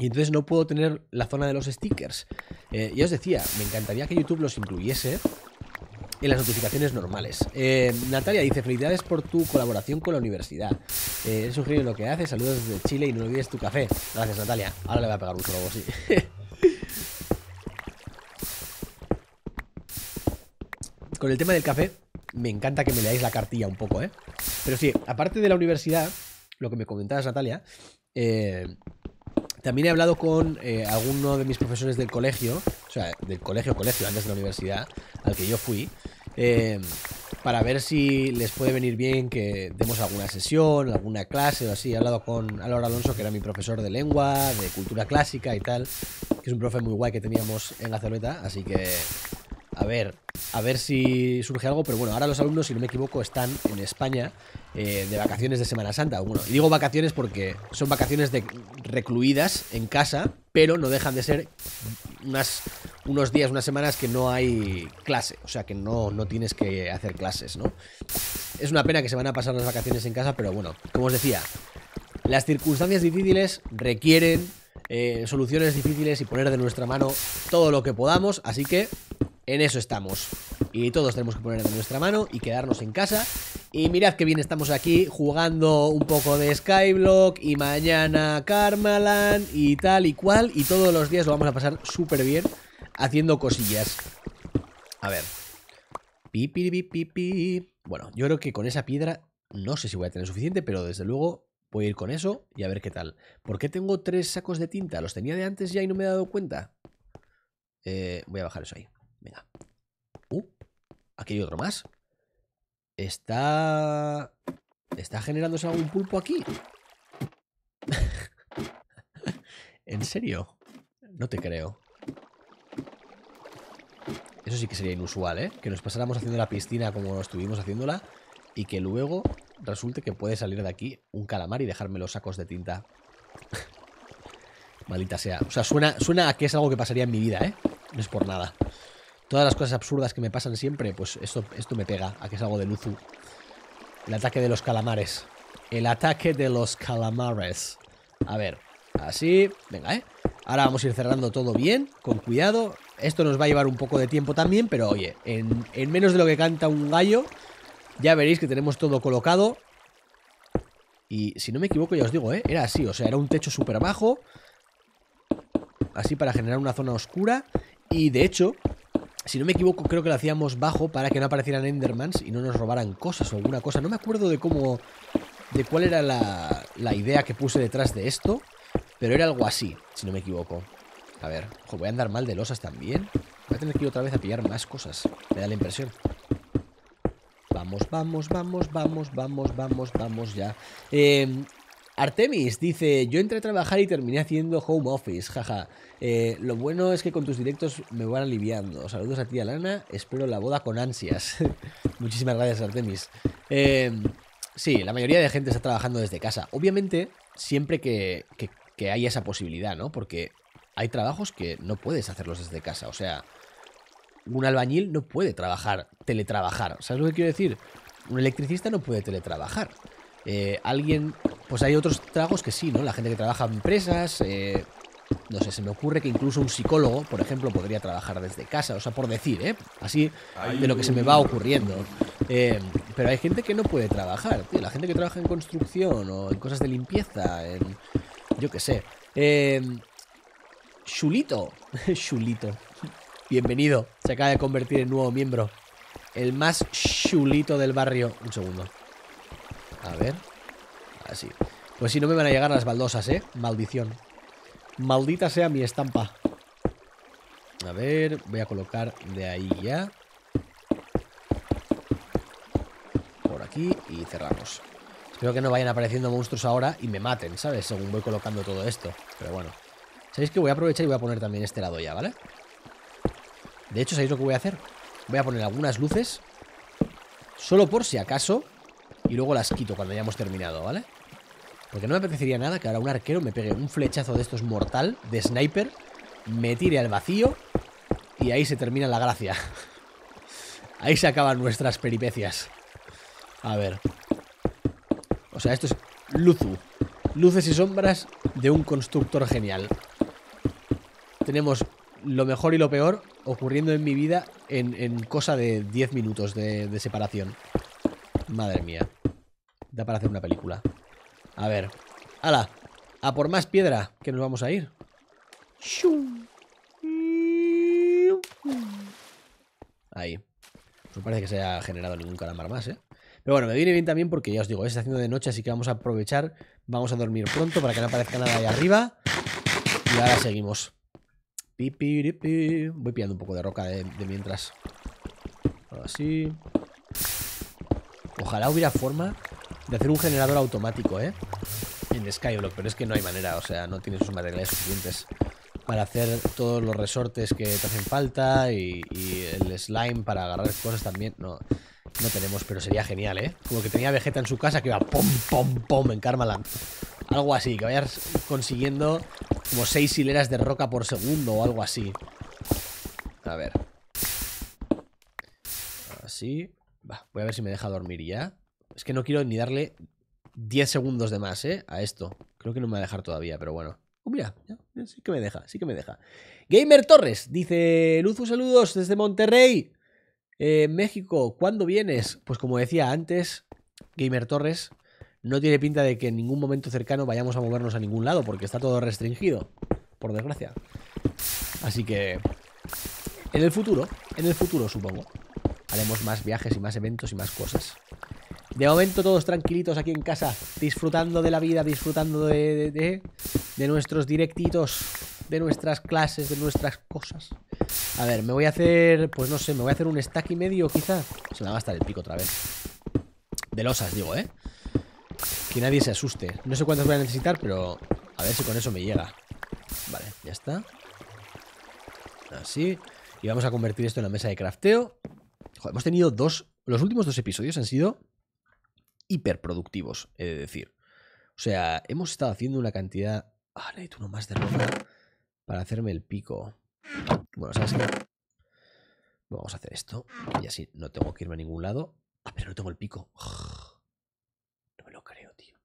Y entonces no puedo tener la zona de los stickers. Eh, ya os decía, me encantaría que YouTube los incluyese en las notificaciones normales. Eh, Natalia dice, felicidades por tu colaboración con la universidad. Eh, sugerido lo que haces, saludos desde Chile y no olvides tu café. Gracias Natalia, ahora le voy a pegar un trobo sí. con el tema del café, me encanta que me leáis la cartilla un poco, ¿eh? Pero sí, aparte de la universidad, lo que me comentabas, Natalia, eh, también he hablado con eh, alguno de mis profesores del colegio, o sea, del colegio, colegio, antes de la universidad, al que yo fui, eh, para ver si les puede venir bien que demos alguna sesión, alguna clase o así. He hablado con Álvaro Alonso, que era mi profesor de lengua, de cultura clásica y tal, que es un profe muy guay que teníamos en la cerueta, así que a ver, a ver si surge algo, pero bueno, ahora los alumnos, si no me equivoco, están en España eh, de vacaciones de Semana Santa. Bueno, digo vacaciones porque son vacaciones de recluidas en casa, pero no dejan de ser unas, unos días, unas semanas que no hay clase, o sea que no, no tienes que hacer clases, ¿no? Es una pena que se van a pasar las vacaciones en casa, pero bueno, como os decía, las circunstancias difíciles requieren eh, soluciones difíciles y poner de nuestra mano todo lo que podamos, así que en eso estamos. Y todos tenemos que poner en nuestra mano y quedarnos en casa. Y mirad que bien estamos aquí jugando un poco de Skyblock y mañana Carmaland y tal y cual. Y todos los días lo vamos a pasar súper bien haciendo cosillas. A ver. Pi, pi, pi, pi, Bueno, yo creo que con esa piedra no sé si voy a tener suficiente, pero desde luego voy a ir con eso y a ver qué tal. ¿Por qué tengo tres sacos de tinta? ¿Los tenía de antes ya y no me he dado cuenta? Eh, voy a bajar eso ahí. Venga. Uh, aquí hay otro más. Está... ¿Está generándose algún pulpo aquí? ¿En serio? No te creo. Eso sí que sería inusual, ¿eh? Que nos pasáramos haciendo la piscina como estuvimos haciéndola y que luego resulte que puede salir de aquí un calamar y dejarme los sacos de tinta. ¡Malita sea. O sea, suena, suena a que es algo que pasaría en mi vida, ¿eh? No es por nada todas las cosas absurdas que me pasan siempre, pues esto, esto me pega a que salgo de Luzu. El ataque de los calamares. El ataque de los calamares. A ver, así. Venga, ¿eh? Ahora vamos a ir cerrando todo bien, con cuidado. Esto nos va a llevar un poco de tiempo también, pero oye, en, en menos de lo que canta un gallo, ya veréis que tenemos todo colocado. Y si no me equivoco, ya os digo, ¿eh? Era así, o sea, era un techo súper bajo. Así para generar una zona oscura. Y de hecho, si no me equivoco, creo que lo hacíamos bajo para que no aparecieran Endermans y no nos robaran cosas o alguna cosa. No me acuerdo de cómo. de cuál era la, la idea que puse detrás de esto, pero era algo así, si no me equivoco. A ver, ojo, voy a andar mal de losas también. Voy a tener que ir otra vez a pillar más cosas. Me da la impresión. Vamos, vamos, vamos, vamos, vamos, vamos, vamos ya. Eh, Artemis dice, yo entré a trabajar y terminé haciendo home office, jaja. Eh, lo bueno es que con tus directos me van aliviando. Saludos a ti, Alana. Espero la boda con ansias. Muchísimas gracias, Artemis. Eh, sí, la mayoría de gente está trabajando desde casa. Obviamente, siempre que, que, que haya esa posibilidad, ¿no? Porque hay trabajos que no puedes hacerlos desde casa. O sea, un albañil no puede trabajar, teletrabajar. ¿Sabes lo que quiero decir? Un electricista no puede teletrabajar. Eh, alguien, pues hay otros tragos que sí, ¿no? La gente que trabaja en empresas, eh, no sé, se me ocurre que incluso un psicólogo, por ejemplo, podría trabajar desde casa, o sea, por decir, ¿eh? Así de lo que se me va ocurriendo. Eh, pero hay gente que no puede trabajar, tío. La gente que trabaja en construcción o en cosas de limpieza, en. Yo qué sé. Chulito. Chulito. Bienvenido. Se acaba de convertir en nuevo miembro. El más chulito del barrio. Un segundo. A ver. Así. Pues si no me van a llegar las baldosas, ¿eh? Maldición. Maldita sea mi estampa. A ver, voy a colocar de ahí ya. Por aquí y cerramos. Espero que no vayan apareciendo monstruos ahora y me maten, ¿sabes? Según voy colocando todo esto. Pero bueno. ¿Sabéis que voy a aprovechar y voy a poner también este lado ya, ¿vale? De hecho, ¿sabéis lo que voy a hacer? Voy a poner algunas luces. Solo por si acaso y luego las quito cuando hayamos terminado, ¿vale? Porque no me apetecería nada que ahora un arquero me pegue un flechazo de estos mortal, de sniper, me tire al vacío y ahí se termina la gracia. Ahí se acaban nuestras peripecias. A ver. O sea, esto es Luzu. Luces y sombras de un constructor genial. Tenemos lo mejor y lo peor ocurriendo en mi vida en, cosa de 10 minutos de separación. Madre mía. Da para hacer una película. A ver. ¡Hala! A por más piedra, que nos vamos a ir. Ahí. No parece que se haya generado ningún calamar más, ¿eh? Pero bueno, me viene bien también porque ya os digo, es se está haciendo de noche, así que vamos a aprovechar. Vamos a dormir pronto para que no aparezca nada ahí arriba. Y ahora seguimos. Voy pillando un poco de roca de, de mientras. Así. Ojalá hubiera forma de hacer un generador automático, ¿eh? En Skyblock, pero es que no hay manera, o sea, no tienes sus materiales suficientes para hacer todos los resortes que te hacen falta y, el slime para agarrar cosas también. No, no tenemos, pero sería genial, ¿eh? Como que tenía Vegeta en su casa que iba pom, pom, pom en Karmaland. Algo así, que vayas consiguiendo como seis hileras de roca por segundo o algo así. A ver. Así voy a ver si me deja dormir ya. Es que no quiero ni darle 10 segundos de más, ¿eh? A esto. Creo que no me va a dejar todavía, pero bueno. Oh, mira, sí que me deja, sí que me deja. Gamer Torres dice: Luzu, saludos desde Monterrey. Eh, México, ¿cuándo vienes? Pues como decía antes, Gamer Torres, no tiene pinta de que en ningún momento cercano vayamos a movernos a ningún lado, porque está todo restringido, por desgracia. Así que... En el futuro, en el futuro supongo haremos más viajes y más eventos y más cosas. De momento todos tranquilitos aquí en casa, disfrutando de la vida, disfrutando de, nuestros directitos, de nuestras clases, de nuestras cosas. A ver, me voy a hacer, pues no sé, me voy a hacer un stack y medio quizá. Se me va a estar el pico otra vez. De losas, digo, ¿eh? Que nadie se asuste. No sé cuántas voy a necesitar, pero a ver si con eso me llega. Vale, ya está. Así. Y vamos a convertir esto en la mesa de crafteo hemos tenido dos. Los últimos dos episodios han sido hiperproductivos, he de decir. O sea, hemos estado haciendo una cantidad. Ah, necesito uno más de ropa para hacerme el pico. Bueno, ¿sabes qué? Vamos a hacer esto. Y así no tengo que irme a ningún lado. Ah, pero no tengo el pico. No me lo creo, tío.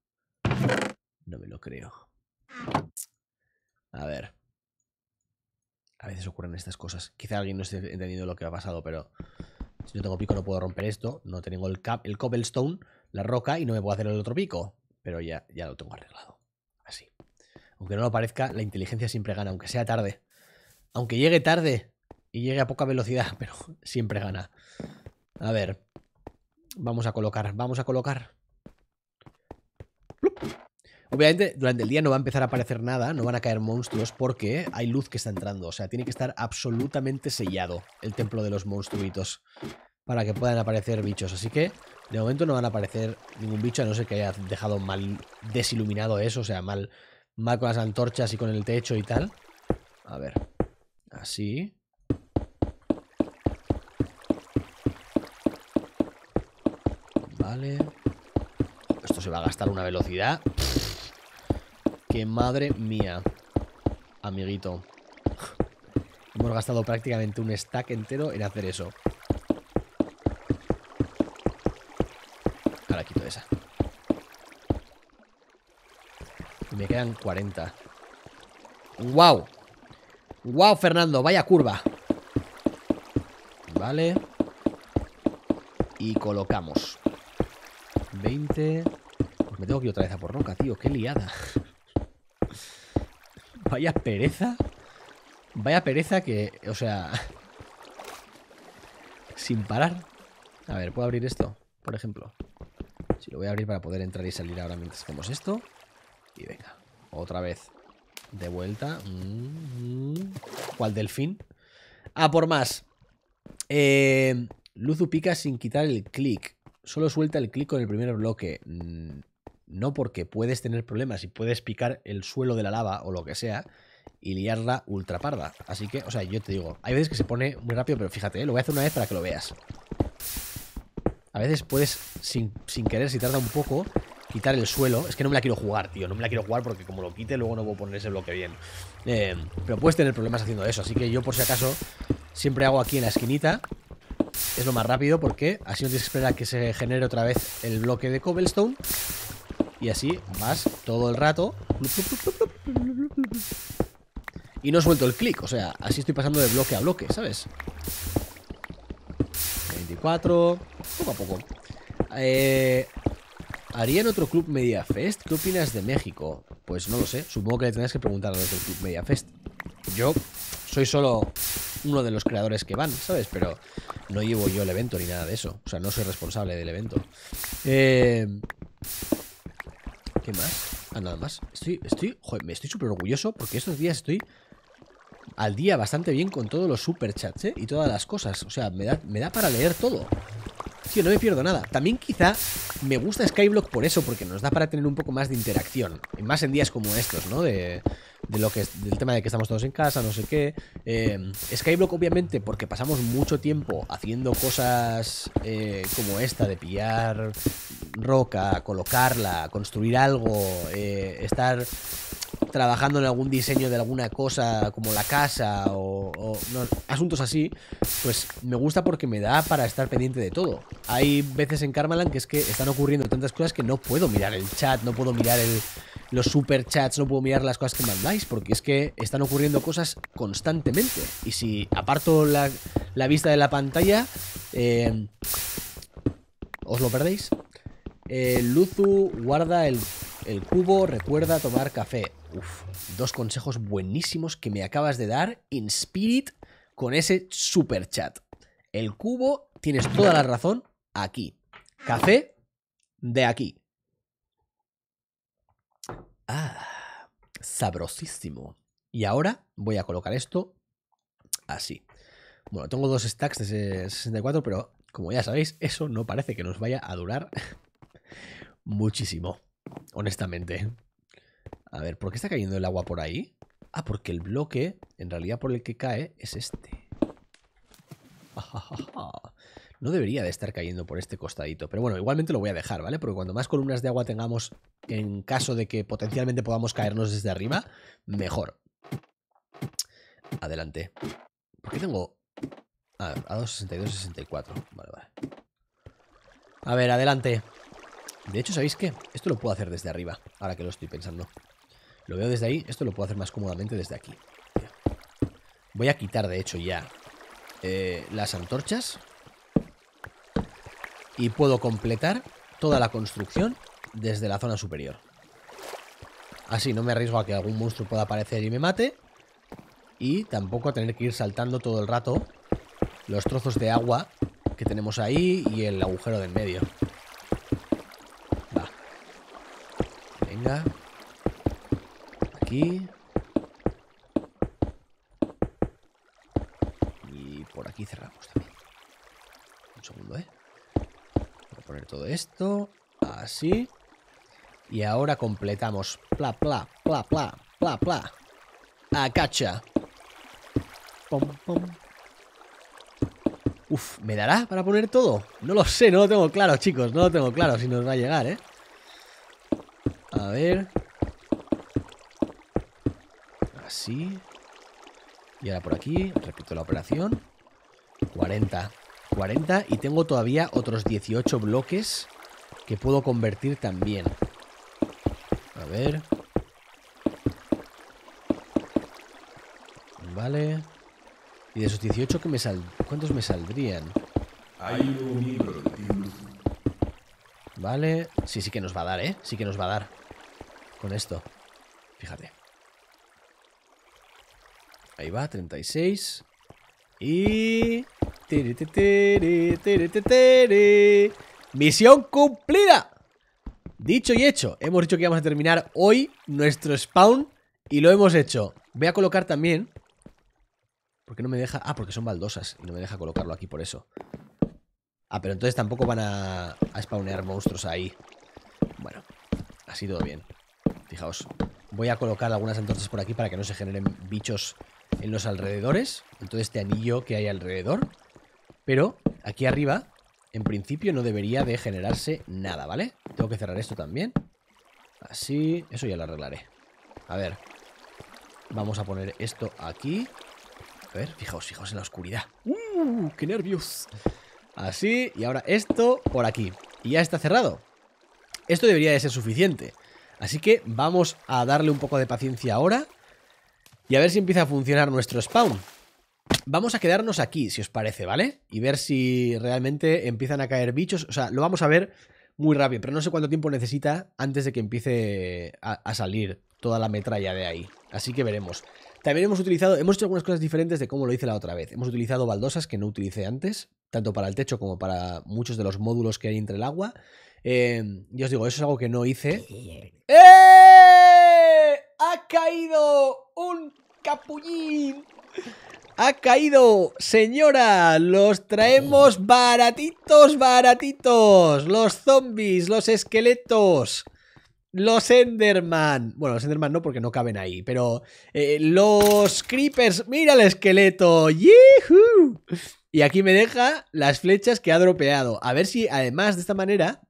No me lo creo. A ver. A veces ocurren estas cosas. Quizá alguien no esté entendiendo lo que ha pasado, pero si no tengo pico no puedo romper esto. No tengo el, cap, el cobblestone, la roca, y no me puedo hacer el otro pico. Pero ya, ya lo tengo arreglado. Así. Aunque no lo parezca, la inteligencia siempre gana, aunque sea tarde. Aunque llegue tarde y llegue a poca velocidad, pero siempre gana. A ver. Vamos a colocar, vamos a colocar. Obviamente, durante el día no va a empezar a aparecer nada, no van a caer monstruos porque hay luz que está entrando. O sea, tiene que estar absolutamente sellado el templo de los monstruitos para que puedan aparecer bichos. Así que, de momento no van a aparecer ningún bicho, a no ser que haya dejado mal desiluminado eso. O sea, mal, con las antorchas y con el techo y tal. A ver. Así. Vale. Esto se va a gastar una velocidad... ¡Qué madre mía. Amiguito. Hemos gastado prácticamente un stack entero en hacer eso. Ahora quito esa. me quedan 40. ¡Wow! ¡Wow, Fernando! ¡Vaya curva! Vale. Y colocamos. 20. Pues me tengo que ir otra vez a por roca, tío. ¡Qué liada! Vaya pereza. Vaya pereza que, o sea... Sin parar. A ver, ¿puedo abrir esto? Por ejemplo. Si lo voy a abrir para poder entrar y salir ahora mientras hacemos esto. Y venga, otra vez. De vuelta. Mm-hmm. ¿Cuál delfín? Ah, por más. Luz eh, Luzu pica sin quitar el clic. Solo suelta el clic con el primer bloque. Mm, no porque puedes tener problemas y puedes picar el suelo de la lava o lo que sea y liarla ultra parda. Así que, o sea, yo te digo, hay veces que se pone muy rápido, pero fíjate, ¿eh? lo voy a hacer una vez para que lo veas. A veces puedes, sin, querer, si tarda un poco, quitar el suelo. Es que no me la quiero jugar, tío. No me la quiero jugar porque como lo quite, luego no puedo poner ese bloque bien. Eh, pero puedes tener problemas haciendo eso. Así que yo, por si acaso, siempre hago aquí en la esquinita. Es lo más rápido porque así no tienes que esperar a que se genere otra vez el bloque de cobblestone. Y así vas todo el rato. Y no suelto el clic, o sea, así estoy pasando de bloque a bloque, ¿sabes? 24, poco a poco. Eh, ¿Harían otro Club Media Fest? ¿Qué opinas de México? Pues no lo sé, supongo que le tendrás que preguntar a los Club Media Fest. Yo soy solo uno de los creadores que van, ¿sabes? Pero no llevo yo el evento ni nada de eso. O sea, no soy responsable del evento. Eh, más? Ah, nada más. Estoy, estoy, joder, me estoy súper orgulloso porque estos días estoy al día bastante bien con todos los superchats, ¿eh? Y todas las cosas. O sea, me da, para leer todo. Tío, no me pierdo nada. También quizá me gusta Skyblock por eso, porque nos da para tener un poco más de interacción. más en días como estos, ¿no? De, lo que es, del tema de que estamos todos en casa, no sé qué. Em, Skyblock, obviamente, porque pasamos mucho tiempo haciendo cosas eh, como esta, de pillar roca, colocarla, construir algo, eh, estar trabajando en algún diseño de alguna cosa como la casa o, asuntos así, pues me gusta porque me da para estar pendiente de todo. Hay veces en Carmalan que es que están ocurriendo tantas cosas que no puedo mirar el chat, no puedo mirar los super chats, no puedo mirar las cosas que mandáis porque es que están ocurriendo cosas constantemente. Y si aparto la, vista de la pantalla, eh, os lo perdéis. Eh, Luzu guarda el, cubo, recuerda tomar café. Uf, dos consejos buenísimos que me acabas de dar in spirit con ese super chat. El cubo, tienes toda la razón, aquí. Café, de aquí. Ah, sabrosísimo. Y ahora voy a colocar esto así. Bueno, tengo dos stacks de 64, pero como ya sabéis, eso no parece que nos vaya a durar muchísimo, honestamente. A ver, ¿por qué está cayendo el agua por ahí? Ah, porque el bloque, en realidad por el que cae, es este. No debería de estar cayendo por este costadito. Pero bueno, igualmente lo voy a dejar, ¿vale? Porque cuando más columnas de agua tengamos, en caso de que potencialmente podamos caernos desde arriba, mejor. Adelante. ¿Por qué tengo...? ver, a 262, 64. Vale, vale. A ver, adelante. De hecho, ¿sabéis qué? Esto lo puedo hacer desde arriba, ahora que lo estoy pensando. Lo veo desde ahí, esto lo puedo hacer más cómodamente desde aquí. Voy a quitar, de hecho, ya eh, las antorchas. Y puedo completar toda la construcción desde la zona superior. Así no me arriesgo a que algún monstruo pueda aparecer y me mate. Y tampoco a tener que ir saltando todo el rato los trozos de agua que tenemos ahí y el agujero del medio. Aquí. Y por aquí cerramos también. Un segundo, ¿eh? Voy a poner todo esto. Así. Y ahora completamos. Pla, pla, pla, pla, pla, pla. A cacha. Pom, pom. Uf, ¿me dará para poner todo? No lo sé, no lo tengo claro, chicos. No lo tengo claro si nos va a llegar, ¿eh? A ver. Así. Y ahora por aquí, repito la operación. 40. 40 y tengo todavía otros 18 bloques que puedo convertir también. A ver. Vale. Y de esos 18 que me sal... ¿cuántos me saldrían? Vale, sí, sí que nos va a dar, ¿eh? Sí que nos va a dar con esto. Fíjate. Ahí va, 36. Y... Misión cumplida. Dicho y hecho, hemos dicho que íbamos a terminar hoy nuestro spawn y lo hemos hecho. Voy a colocar también... ¿Por qué no me deja? Ah, porque son baldosas y no me deja colocarlo aquí por eso. Ah, pero entonces tampoco van a, a spawnear monstruos ahí. Bueno, así todo bien. Fijaos, voy a colocar algunas antorchas por aquí para que no se generen bichos en los alrededores. en todo este anillo que hay alrededor. Pero aquí arriba, en principio, no debería de generarse nada, ¿vale? Tengo que cerrar esto también. Así, eso ya lo arreglaré. A ver, vamos a poner esto aquí. A ver, fijaos, fijaos en la oscuridad. ¡Uh! ¡Qué nervios! Así, y ahora esto por aquí. Y ya está cerrado. Esto debería de ser suficiente. Así que vamos a darle un poco de paciencia ahora y a ver si empieza a funcionar nuestro spawn. Vamos a quedarnos aquí, si os parece, ¿vale? Y ver si realmente empiezan a caer bichos. O sea, lo vamos a ver muy rápido, pero no sé cuánto tiempo necesita antes de que empiece a, salir toda la metralla de ahí. Así que veremos. También hemos utilizado, hemos hecho algunas cosas diferentes de cómo lo hice la otra vez. Hemos utilizado baldosas que no utilicé antes, tanto para el techo como para muchos de los módulos que hay entre el agua. Em, yo os digo, eso es algo que no hice. ¡Eh! ¡Ha caído un capullín! ¡Ha caído! Señora, los traemos baratitos, baratitos. Los zombies, los esqueletos. Los Enderman. Bueno, los Enderman no porque no caben ahí, pero eh, los Creepers. Mira el esqueleto. ¡Yihoo! Y aquí me deja las flechas que ha dropeado. A ver si además de esta manera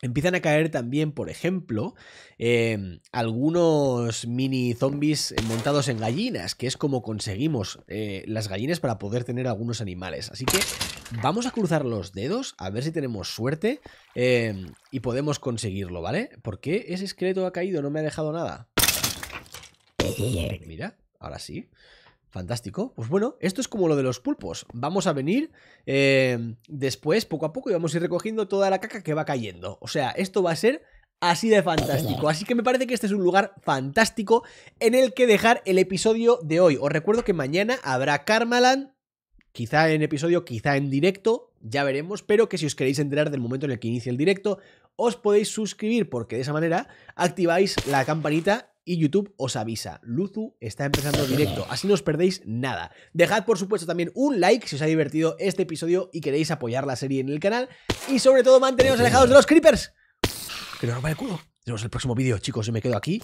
Empiezan a caer también, por ejemplo, em, algunos mini zombies montados en gallinas, que es como conseguimos eh, las gallinas para poder tener algunos animales. Así que vamos a cruzar los dedos, a ver si tenemos suerte em, y podemos conseguirlo, ¿vale? ¿Por qué ese esqueleto ha caído? No me ha dejado nada. Mira, ahora sí. Fantástico. Pues bueno, esto es como lo de los pulpos. Vamos a venir eh, después, poco a poco, y vamos a ir recogiendo toda la caca que va cayendo. O sea, esto va a ser así de fantástico. Así que me parece que este es un lugar fantástico en el que dejar el episodio de hoy. Os recuerdo que mañana habrá Karmaland, quizá en episodio, quizá en directo, ya veremos, pero que si os queréis enterar del momento en el que inicia el directo, os podéis suscribir porque de esa manera activáis la campanita y YouTube os avisa. Luzu está empezando directo, así no os perdéis nada. Dejad por supuesto también un like si os ha divertido este episodio y queréis apoyar la serie en el canal. Y sobre todo mantenemos alejados de los creepers. Que no rompa el culo. Nos vemos el próximo vídeo, chicos. Y me quedo aquí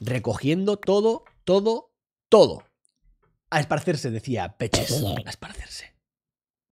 recogiendo todo, todo, todo. A esparcerse, decía Peches. A esparcerse.